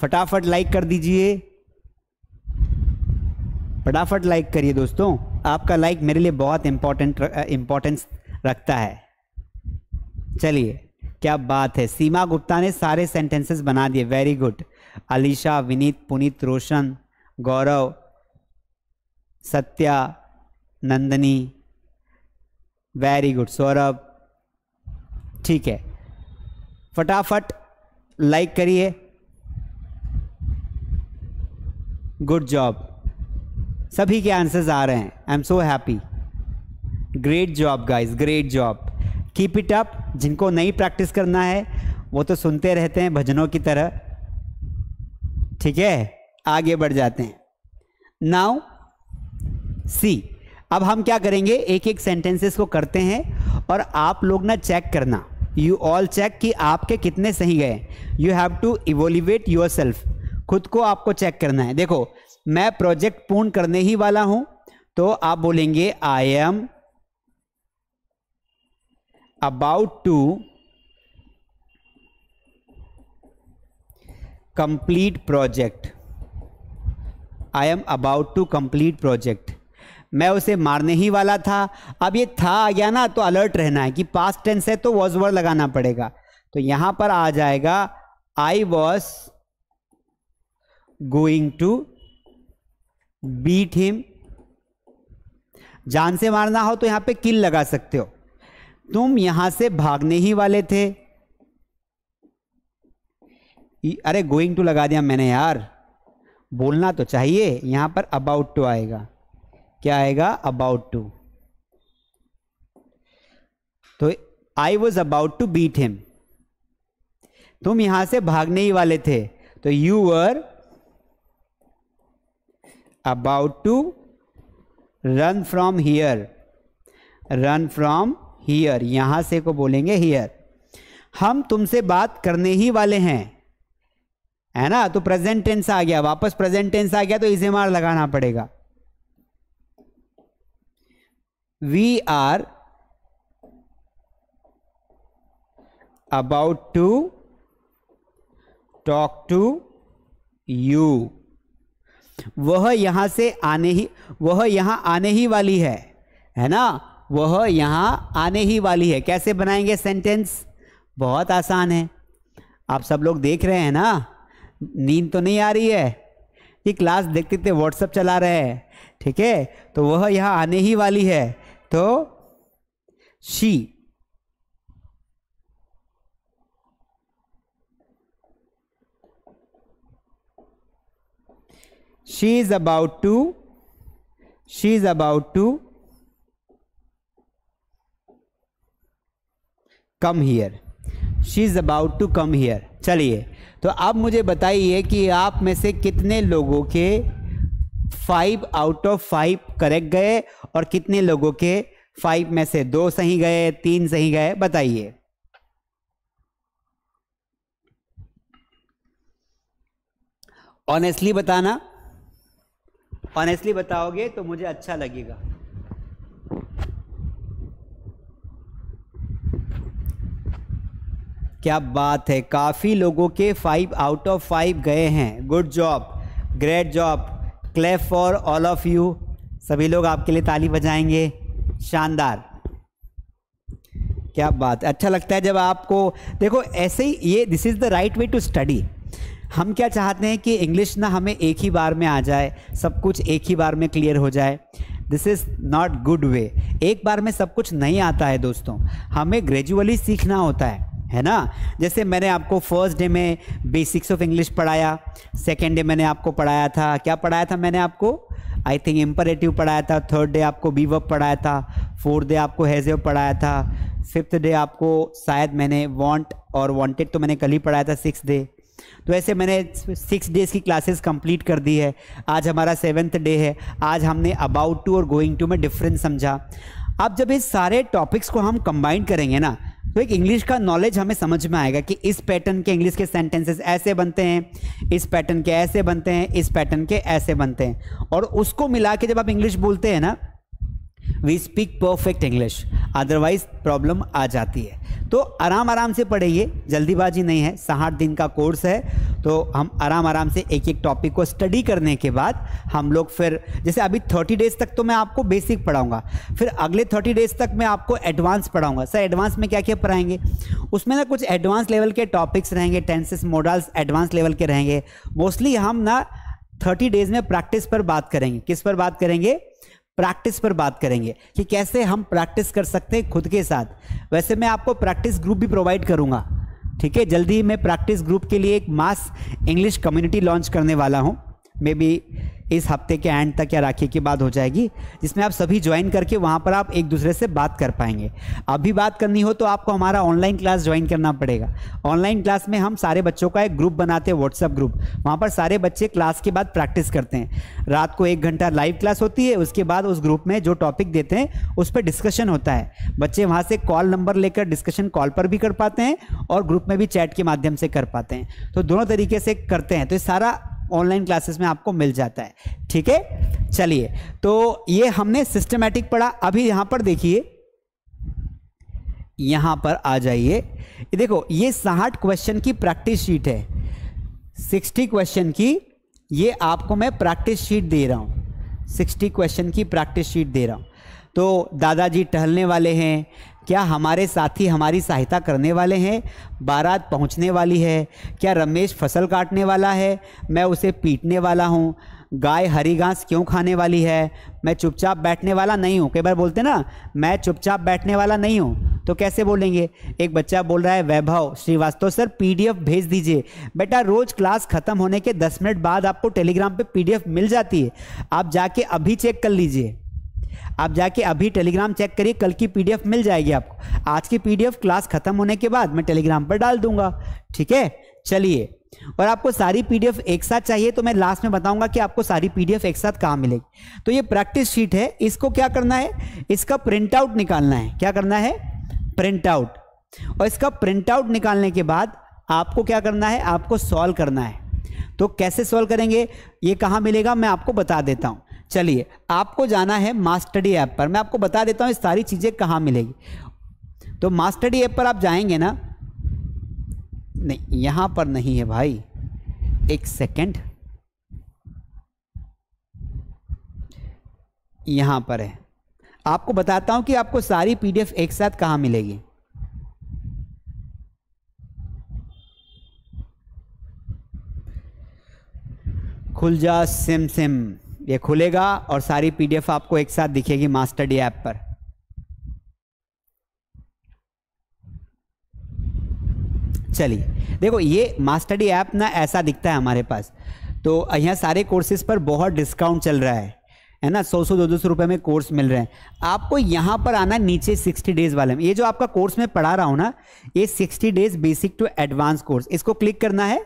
फटाफट लाइक कर दीजिए फटाफट लाइक करिए दोस्तों आपका लाइक मेरे लिए बहुत इम्पोर्टेंट इम्पोर्टेंस रखता है चलिए क्या बात है सीमा गुप्ता ने सारे सेंटेंसेस बना दिए very good Alisha Vineet Puneet Roshan Gaurav Satya Nandini very good Saurabh ठीक है फटाफट लाइक करिए गुड जॉब सभी के आंसर्स आ रहे हैं I am so happy great job guys great job keep it up जिनको नहीं प्रैक्टिस करना है वो तो सुनते रहते हैं भजनों की तरह ठीक है आगे बढ़ जाते हैं नाउ सी अब हम क्या करेंगे एक एक सेंटेंसेस को करते हैं और आप लोग ना चेक करना यू ऑल चेक कि आपके कितने सही गए you have to evaluate your self खुद को आपको चेक करना है देखो मैं प्रोजेक्ट पूर्ण करने ही वाला हूं तो आप बोलेंगे I am about to complete project I am about to complete project मैं उसे मारने ही वाला था अब ये था आ गया ना तो अलर्ट रहना है कि पास्ट टेंस है तो वॉज वर्ड लगाना पड़ेगा तो यहां पर आ जाएगा I was going to beat him जान से मारना हो तो यहां पे किल लगा सकते हो तुम यहां से भागने ही वाले थे अरे गोइंग टू लगा दिया मैंने यार बोलना तो चाहिए यहां पर अबाउट टू आएगा क्या आएगा अबाउट टू तो I was about to beat him तुम यहां से भागने ही वाले थे तो you were about to run from here run from here यहां से को बोलेंगे here हम तुमसे बात करने ही वाले हैं है ना तो प्रेजेंट टेंस आ गया वापस प्रेजेंट टेंस आ गया तो इसे मार लगाना पड़ेगा we are about to talk to you वह यहाँ से आने ही वह यहाँ आने ही वाली है है ना वह यहाँ आने ही वाली है कैसे बनाएंगे सेंटेंस बहुत आसान है आप सब लोग देख रहे हैं ना नींद तो नहीं आ रही है कि क्लास देखते देखते व्हाट्सअप चला रहे हैं ठीक है तो वह यहाँ आने ही वाली है तो she she is about to she is about to come here she is about to come here चलिए तो अब मुझे बताइए कि आप में से कितने लोगों के five out of five correct गए और कितने लोगों के फाइव में से दो सही गए तीन सही गए बताइए ऑनेस्टली बताना ऑनेस्टली बताओगे तो मुझे अच्छा लगेगा क्या बात है काफ़ी लोगों के फाइव आउट ऑफ फाइव गए हैं good job great job clap for all of you सभी लोग आपके लिए ताली बजाएंगे शानदार क्या बात अच्छा लगता है जब आपको देखो ऐसे ही ये this is the right way to study हम क्या चाहते हैं कि इंग्लिश ना हमें एक ही बार में आ जाए सब कुछ एक ही बार में क्लियर हो जाए this is not good way एक बार में सब कुछ नहीं आता है दोस्तों हमें ग्रेजुअली सीखना होता है है ना जैसे मैंने आपको फर्स्ट डे में बेसिक्स ऑफ इंग्लिश पढ़ाया सेकेंड डे मैंने आपको पढ़ाया था क्या पढ़ाया था मैंने आपको आई थिंक इम्परेटिव पढ़ाया था थर्ड डे आपको बीवअप पढ़ाया था फोर्थ डे आपको हैजेव पढ़ाया था फिफ्थ डे आपको शायद मैंने वांट और वांटेड तो मैंने कल ही पढ़ाया था सिक्स डे तो ऐसे मैंने सिक्स डेज़ की क्लासेस कंप्लीट कर दी है आज हमारा सेवन्थ डे है आज हमने अबाउट टू और गोइंग टू में डिफरेंस समझा अब जब इस सारे टॉपिक्स को हम कंबाइन करेंगे ना तो एक इंग्लिश का नॉलेज हमें समझ में आएगा कि इस पैटर्न के इंग्लिश के सेंटेंसेस ऐसे बनते हैं इस पैटर्न के ऐसे बनते हैं इस पैटर्न के ऐसे बनते हैं और उसको मिला के जब आप इंग्लिश बोलते हैं ना we speak perfect English otherwise problem आ जाती है तो आराम आराम से पढ़ेंगे जल्दीबाजी नहीं है साठ दिन का कोर्स है तो हम आराम आराम से एक एक टॉपिक को स्टडी करने के बाद हम लोग फिर जैसे अभी थर्टी डेज तक तो मैं आपको बेसिक पढ़ाऊँगा फिर अगले थर्टी डेज तक मैं आपको एडवांस पढ़ाऊँगा सर एडवांस में क्या क्या पढ़ाएंगे उसमें ना कुछ एडवांस लेवल के टॉपिक्स रहेंगे टेंसेस मॉडल्स एडवांस लेवल के रहेंगे मोस्टली हम ना थर्टी डेज में प्रैक्टिस पर बात करेंगे किस पर बात करेंगे प्रैक्टिस पर बात करेंगे कि कैसे हम प्रैक्टिस कर सकते हैं खुद के साथ वैसे मैं आपको प्रैक्टिस ग्रुप भी प्रोवाइड करूँगा ठीक है जल्दी ही मैं प्रैक्टिस ग्रुप के लिए एक मास इंग्लिश कम्युनिटी लॉन्च करने वाला हूँ मे बी इस हफ्ते के एंड तक या राखी के बाद हो जाएगी जिसमें आप सभी ज्वाइन करके वहाँ पर आप एक दूसरे से बात कर पाएंगे अभी बात करनी हो तो आपको हमारा ऑनलाइन क्लास ज्वाइन करना पड़ेगा ऑनलाइन क्लास में हम सारे बच्चों का एक ग्रुप बनाते हैं व्हाट्सअप ग्रुप वहाँ पर सारे बच्चे क्लास के बाद प्रैक्टिस करते हैं रात को एक घंटा लाइव क्लास होती है उसके बाद उस ग्रुप में जो टॉपिक देते हैं उस पर डिस्कशन होता है बच्चे वहाँ से कॉल नंबर लेकर डिस्कशन कॉल पर भी कर पाते हैं और ग्रुप में भी चैट के माध्यम से कर पाते हैं तो दोनों तरीके से करते हैं तो सारा ऑनलाइन क्लासेस में आपको मिल जाता है ठीक है चलिए तो ये हमने सिस्टमेटिक पढ़ा अभी यहां पर देखिए यहां पर आ जाइए देखो ये साठ क्वेश्चन की प्रैक्टिस शीट है सिक्सटी क्वेश्चन की ये आपको मैं प्रैक्टिस शीट दे रहा हूं सिक्सटी क्वेश्चन की प्रैक्टिस शीट दे रहा हूं तो दादाजी टहलने वाले हैं क्या हमारे साथी हमारी सहायता करने वाले हैं बारात पहुंचने वाली है क्या रमेश फसल काटने वाला है मैं उसे पीटने वाला हूं गाय हरी घास क्यों खाने वाली है मैं चुपचाप बैठने वाला नहीं हूँ कई बार बोलते ना मैं चुपचाप बैठने वाला नहीं हूँ तो कैसे बोलेंगे एक बच्चा बोल रहा है वैभव श्रीवास्तव सर पीडीएफ भेज दीजिए बेटा रोज़ क्लास ख़त्म होने के दस मिनट बाद आपको टेलीग्राम पे पीडीएफ मिल जाती है आप जाके अभी चेक कर लीजिए आप जाके अभी टेलीग्राम चेक करिए कल की पीडीएफ मिल जाएगी आपको आज की पीडीएफ क्लास खत्म होने के बाद मैं टेलीग्राम पर डाल दूंगा ठीक है चलिए और आपको सारी पीडीएफ एक साथ चाहिए तो मैं लास्ट में बताऊंगा कि आपको सारी पीडीएफ एक साथ कहाँ मिलेगी तो ये प्रैक्टिस शीट है इसको क्या करना है इसका प्रिंट आउट निकालना है क्या करना है प्रिंट आउट और इसका प्रिंट आउट निकालने के बाद आपको क्या करना है आपको सॉल्व करना है तो कैसे सॉल्व करेंगे ये कहाँ मिलेगा मैं आपको बता देता हूँ चलिए आपको जाना है मास्टडी ऐप पर मैं आपको बता देता हूँ सारी चीज़ें कहाँ मिलेगी तो मास्टडी ऐप पर आप जाएंगे ना नहीं यहाँ पर नहीं है भाई एक सेकेंड यहाँ पर है आपको बताता हूँ कि आपको सारी पीडीएफ एक साथ कहाँ मिलेगी खुल जा सिम सिम ये खुलेगा और सारी पीडीएफ आपको एक साथ दिखेगी मास्टर डी ऐप पर चलिए देखो ये मास्टर डी ऐप ना ऐसा दिखता है हमारे पास तो यहाँ सारे कोर्सेज पर बहुत डिस्काउंट चल रहा है है ना सौ सौ दो दो सौ रुपये में कोर्स मिल रहे हैं आपको यहाँ पर आना नीचे सिक्सटी डेज वाले में ये जो आपका कोर्स में पढ़ा रहा हूँ ना ये sixty days basic to advance course इसको क्लिक करना है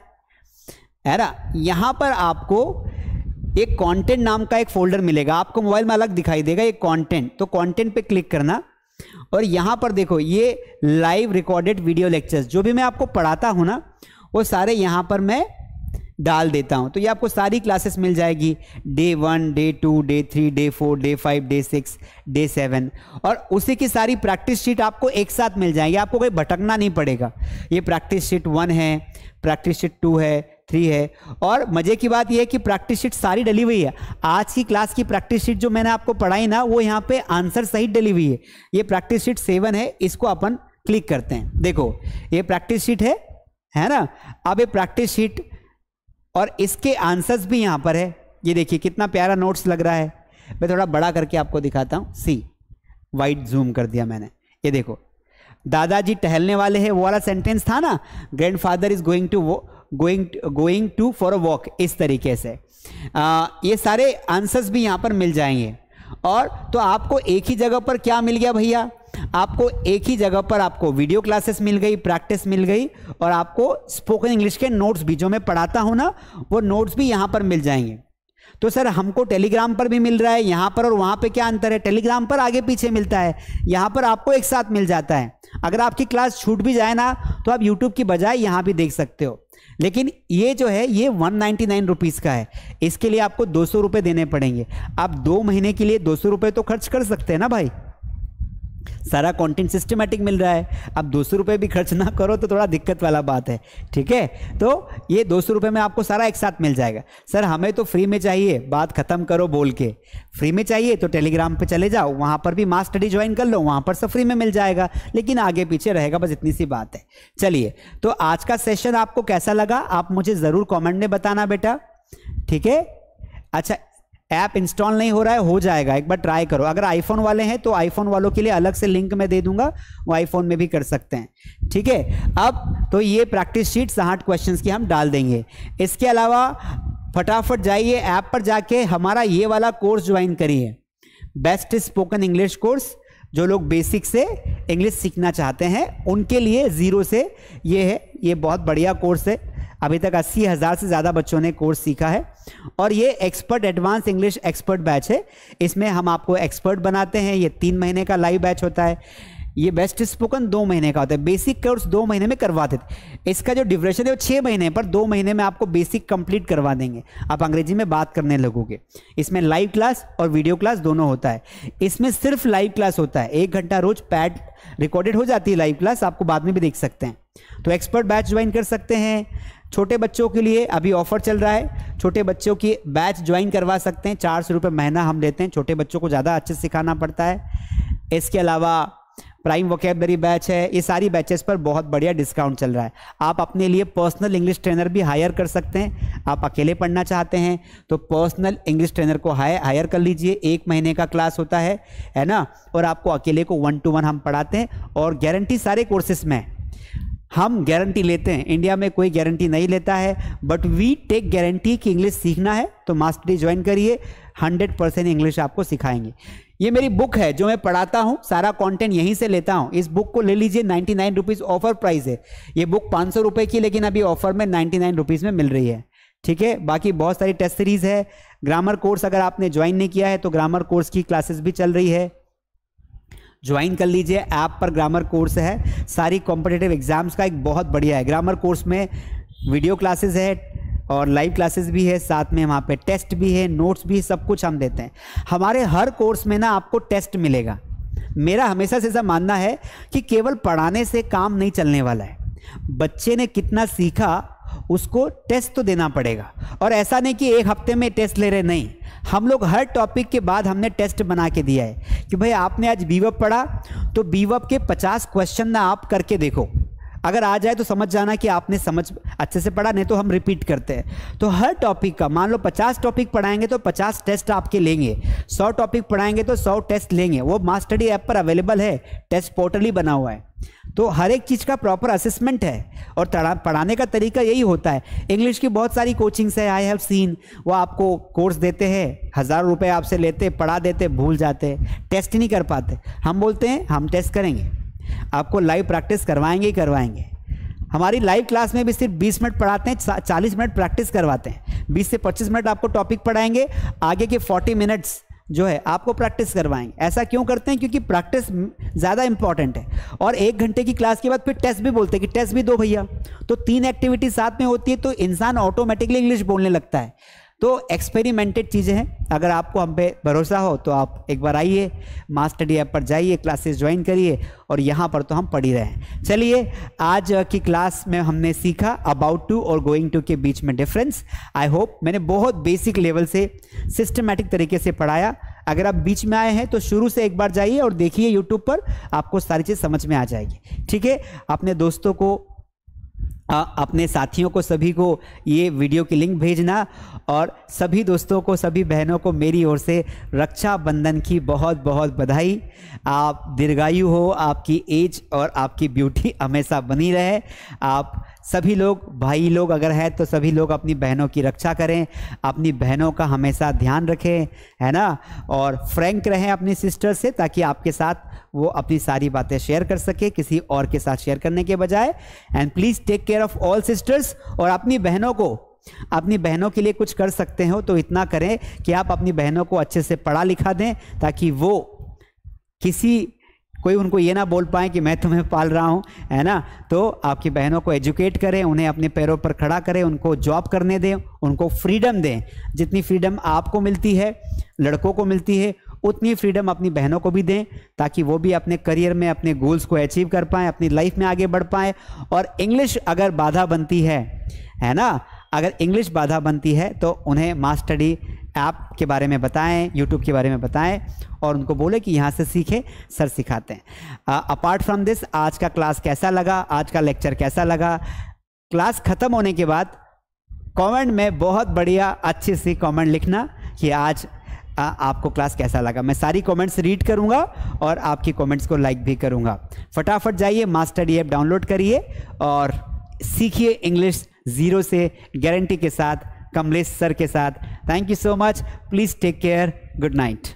है ना यहाँ पर आपको एक कंटेंट नाम का एक फोल्डर मिलेगा आपको मोबाइल में अलग दिखाई देगा एक कंटेंट तो कंटेंट पे क्लिक करना और यहां पर देखो ये लाइव रिकॉर्डेड वीडियो लेक्चर्स जो भी मैं आपको पढ़ाता हूँ ना वो सारे यहां पर मैं डाल देता हूं तो ये आपको सारी क्लासेस मिल जाएगी day one day two day three day four day five day six day seven और उसी की सारी प्रैक्टिस शीट आपको एक साथ मिल जाएगी आपको कोई भटकना नहीं पड़ेगा ये प्रैक्टिस शीट वन है प्रैक्टिस शीट टू है थ्री है और मज़े की बात यह है कि प्रैक्टिस शीट सारी डली हुई है आज की क्लास की प्रैक्टिस शीट जो मैंने आपको पढ़ाई ना वो यहाँ पे आंसर सहित डली हुई है ये प्रैक्टिस शीट सेवन है इसको अपन क्लिक करते हैं देखो ये प्रैक्टिस शीट है है ना अब ये प्रैक्टिस शीट और इसके आंसर्स भी यहाँ पर है ये देखिए कितना प्यारा नोट्स लग रहा है मैं थोड़ा बड़ा करके आपको दिखाता हूँ सी वाइट जूम कर दिया मैंने ये देखो दादाजी टहलने वाले हैं वो वाला सेंटेंस था ना grandfather is going to वो going going to for a walk इस तरीके से आ, ये सारे आंसर्स भी यहाँ पर मिल जाएंगे और तो आपको एक ही जगह पर क्या मिल गया भैया आपको एक ही जगह पर आपको वीडियो क्लासेस मिल गई प्रैक्टिस मिल गई और आपको स्पोकन इंग्लिश के नोट्स भी जो मैं पढ़ाता हूँ ना वो नोट्स भी यहाँ पर मिल जाएंगे तो सर हमको टेलीग्राम पर भी मिल रहा है यहाँ पर और वहाँ पे क्या अंतर है टेलीग्राम पर आगे पीछे मिलता है यहाँ पर आपको एक साथ मिल जाता है अगर आपकी क्लास छूट भी जाए ना तो आप यूट्यूब की बजाय यहाँ भी देख सकते हो लेकिन ये जो है ये वन नाइन्टी नाइन रुपीज़ का है इसके लिए आपको दो सौ रुपये देने पड़ेंगे आप दो महीने के लिए दो सौ रुपये तो खर्च कर सकते हैं ना भाई सारा कंटेंट सिस्टमेटिक मिल रहा है अब दो सौ रुपये भी खर्च ना करो तो थोड़ा दिक्कत वाला बात है ठीक है तो ये दो सौ रुपये में आपको सारा एक साथ मिल जाएगा सर हमें तो फ्री में चाहिए बात ख़त्म करो बोल के फ्री में चाहिए तो टेलीग्राम पे चले जाओ वहाँ पर भी मास स्टडी ज्वाइन कर लो वहाँ पर सब फ्री में मिल जाएगा लेकिन आगे पीछे रहेगा बस इतनी सी बात है चलिए तो आज का सेशन आपको कैसा लगा आप मुझे ज़रूर कॉमेंट में बताना बेटा ठीक है अच्छा ऐप इंस्टॉल नहीं हो रहा है हो जाएगा एक बार ट्राई करो अगर आईफोन वाले हैं तो आईफोन वालों के लिए अलग से लिंक मैं दे दूंगा वो आईफोन में भी कर सकते हैं ठीक है अब तो ये प्रैक्टिस शीट साठ क्वेश्चन की हम डाल देंगे इसके अलावा फटाफट जाइए ऐप पर जाके हमारा ये वाला कोर्स ज्वाइन करिए बेस्ट स्पोकन इंग्लिश कोर्स जो लोग बेसिक से इंग्लिश सीखना चाहते हैं उनके लिए ज़ीरो से ये है ये बहुत बढ़िया कोर्स है अभी तक अस्सी हज़ार से ज़्यादा बच्चों ने कोर्स सीखा है और ये expert advance English expert batch है इसमें हम आपको एक्सपर्ट बनाते हैं ये तीन महीने का लाइव बैच होता है ये बेस्ट स्पोकन दो महीने का होता है बेसिक कोर्स दो महीने में करवा देते इसका जो ड्यूरेशन है वो छः महीने पर दो महीने में आपको बेसिक कंप्लीट करवा देंगे आप अंग्रेजी में बात करने लगोगे इसमें लाइव क्लास और वीडियो क्लास दोनों होता है इसमें सिर्फ लाइव क्लास होता है एक घंटा रोज पैड रिकॉर्डेड हो जाती है लाइव क्लास आपको बाद में भी देख सकते हैं तो एक्सपर्ट बैच ज्वाइन कर सकते हैं छोटे बच्चों के लिए अभी ऑफर चल रहा है छोटे बच्चों की बैच ज्वाइन करवा सकते हैं चार सौ रुपये महीना हम लेते हैं छोटे बच्चों को ज़्यादा अच्छे से सिखाना पड़ता है इसके अलावा प्राइम वोकेबलरी बैच है ये सारी बैचेस पर बहुत बढ़िया डिस्काउंट चल रहा है आप अपने लिए पर्सनल इंग्लिश ट्रेनर भी हायर कर सकते हैं आप अकेले पढ़ना चाहते हैं तो पर्सनल इंग्लिश ट्रेनर को हाय हायर कर लीजिए एक महीने का क्लास होता है है ना और आपको अकेले को वन टू वन हम पढ़ाते हैं और गारंटी सारे कोर्सेस में हम गारंटी लेते हैं इंडिया में कोई गारंटी नहीं लेता है बट वी टेक गारंटी कि इंग्लिश सीखना है तो मास्टरी ज्वाइन करिए 100 परसेंट इंग्लिश आपको सिखाएंगे ये मेरी बुक है जो मैं पढ़ाता हूँ सारा कंटेंट यहीं से लेता हूँ इस बुक को ले लीजिए ninety nine rupees offer price है ये बुक पाँच सौ रुपये की लेकिन अभी ऑफर में नाइन्टी नाइन रुपीज़ में मिल रही है ठीक है बाकी बहुत सारी टेस्ट सीरीज़ है ग्रामर कोर्स अगर आपने ज्वाइन नहीं किया है तो ग्रामर कोर्स की क्लासेस भी चल रही है ज्वाइन कर लीजिए ऐप पर ग्रामर कोर्स है सारी कॉम्पिटेटिव एग्जाम्स का एक बहुत बढ़िया है ग्रामर कोर्स में वीडियो क्लासेस है और लाइव क्लासेस भी है साथ में वहाँ पे टेस्ट भी है नोट्स भी सब कुछ हम देते हैं हमारे हर कोर्स में ना आपको टेस्ट मिलेगा मेरा हमेशा से ऐसा मानना है कि केवल पढ़ाने से काम नहीं चलने वाला है बच्चे ने कितना सीखा उसको टेस्ट तो देना पड़ेगा और ऐसा नहीं कि एक हफ्ते में टेस्ट ले रहे नहीं हम लोग हर टॉपिक के बाद हमने टेस्ट बना के दिया है कि भाई आपने आज बीवअप पढ़ा तो बीवअप के 50 क्वेश्चन ना आप करके देखो अगर आ जाए तो समझ जाना कि आपने समझ अच्छे से पढ़ा नहीं तो हम रिपीट करते हैं तो हर टॉपिक का मान लो 50 टॉपिक पढ़ाएंगे तो 50 टेस्ट आपके लेंगे 100 टॉपिक पढ़ाएंगे तो 100 टेस्ट लेंगे वो मास्टडी ऐप पर अवेलेबल है टेस्ट पोर्टल ही बना हुआ है तो हर एक चीज़ का प्रॉपर असेसमेंट है और पढ़ाने का तरीका यही होता है इंग्लिश की बहुत सारी कोचिंग्स है आई हैव सीन वो आपको कोर्स देते हैं हज़ार रुपये आपसे लेते पढ़ा देते भूल जाते टेस्ट नहीं कर पाते हम बोलते हैं हम टेस्ट करेंगे आपको लाइव प्रैक्टिस करवाएंगे ही करवाएंगे हमारी लाइव क्लास में भी सिर्फ 20 मिनट पढ़ाते हैं 40 मिनट प्रैक्टिस करवाते हैं 20 से 25 मिनट आपको टॉपिक पढ़ाएंगे आगे के 40 मिनट्स जो है आपको प्रैक्टिस करवाएंगे ऐसा क्यों करते हैं क्योंकि प्रैक्टिस ज़्यादा इंपॉर्टेंट है और एक घंटे की क्लास के बाद फिर टेस्ट भी बोलते हैं कि टेस्ट भी दो भैया तो तीन एक्टिविटी साथ में होती है तो इंसान ऑटोमेटिकली इंग्लिश बोलने लगता है तो एक्सपेरिमेंटेड चीज़ें हैं अगर आपको हम पे भरोसा हो तो आप एक बार आइए मास्टर स्टडी ऐप पर जाइए क्लासेस ज्वाइन करिए और यहाँ पर तो हम पढ़ ही रहे हैं चलिए आज की क्लास में हमने सीखा अबाउट टू और गोइंग टू के बीच में डिफरेंस आई होप मैंने बहुत बेसिक लेवल से सिस्टमेटिक तरीके से पढ़ाया अगर आप बीच में आए हैं तो शुरू से एक बार जाइए और देखिए यूट्यूब पर आपको सारी चीज़ समझ में आ जाएगी ठीक है अपने दोस्तों को आ, अपने साथियों को सभी को ये वीडियो की लिंक भेजना और सभी दोस्तों को सभी बहनों को मेरी ओर से रक्षाबंधन की बहुत बहुत बधाई आप दीर्घायु हो आपकी एज और आपकी ब्यूटी हमेशा बनी रहे आप सभी लोग भाई लोग अगर हैं तो सभी लोग अपनी बहनों की रक्षा करें अपनी बहनों का हमेशा ध्यान रखें है ना और फ्रैंक रहें अपनी सिस्टर से ताकि आपके साथ वो अपनी सारी बातें शेयर कर सके किसी और के साथ शेयर करने के बजाय and please take care of all sisters और अपनी बहनों को अपनी बहनों के लिए कुछ कर सकते हो तो इतना करें कि आप अपनी बहनों को अच्छे से पढ़ा लिखा दें ताकि वो किसी कोई उनको ये ना बोल पाए कि मैं तुम्हें पाल रहा हूँ है ना तो आपकी बहनों को एजुकेट करें उन्हें अपने पैरों पर खड़ा करें उनको जॉब करने दें उनको फ्रीडम दें जितनी फ्रीडम आपको मिलती है लड़कों को मिलती है उतनी फ्रीडम अपनी बहनों को भी दें ताकि वो भी अपने करियर में अपने गोल्स को अचीव कर पाएँ अपनी लाइफ में आगे बढ़ पाएँ और इंग्लिश अगर बाधा बनती है है ना अगर इंग्लिश बाधा बनती है तो उन्हें मास्टडी ऐप के बारे में बताएं यूट्यूब के बारे में बताएं और उनको बोले कि यहाँ से सीखें सर सिखाते हैं अपार्ट फ्रॉम दिस आज का क्लास कैसा लगा आज का लेक्चर कैसा लगा क्लास ख़त्म होने के बाद कमेंट में बहुत बढ़िया अच्छे से कमेंट लिखना कि आज आ, आपको क्लास कैसा लगा मैं सारी कमेंट्स रीड करूंगा और आपकी कमेंट्स को लाइक भी करूंगा फटाफट जाइए मास्टर ऐप डाउनलोड करिए और सीखिए इंग्लिश ज़ीरो से गारंटी के साथ कमलेश सर के साथ Thank you so much. Please take care. Good night.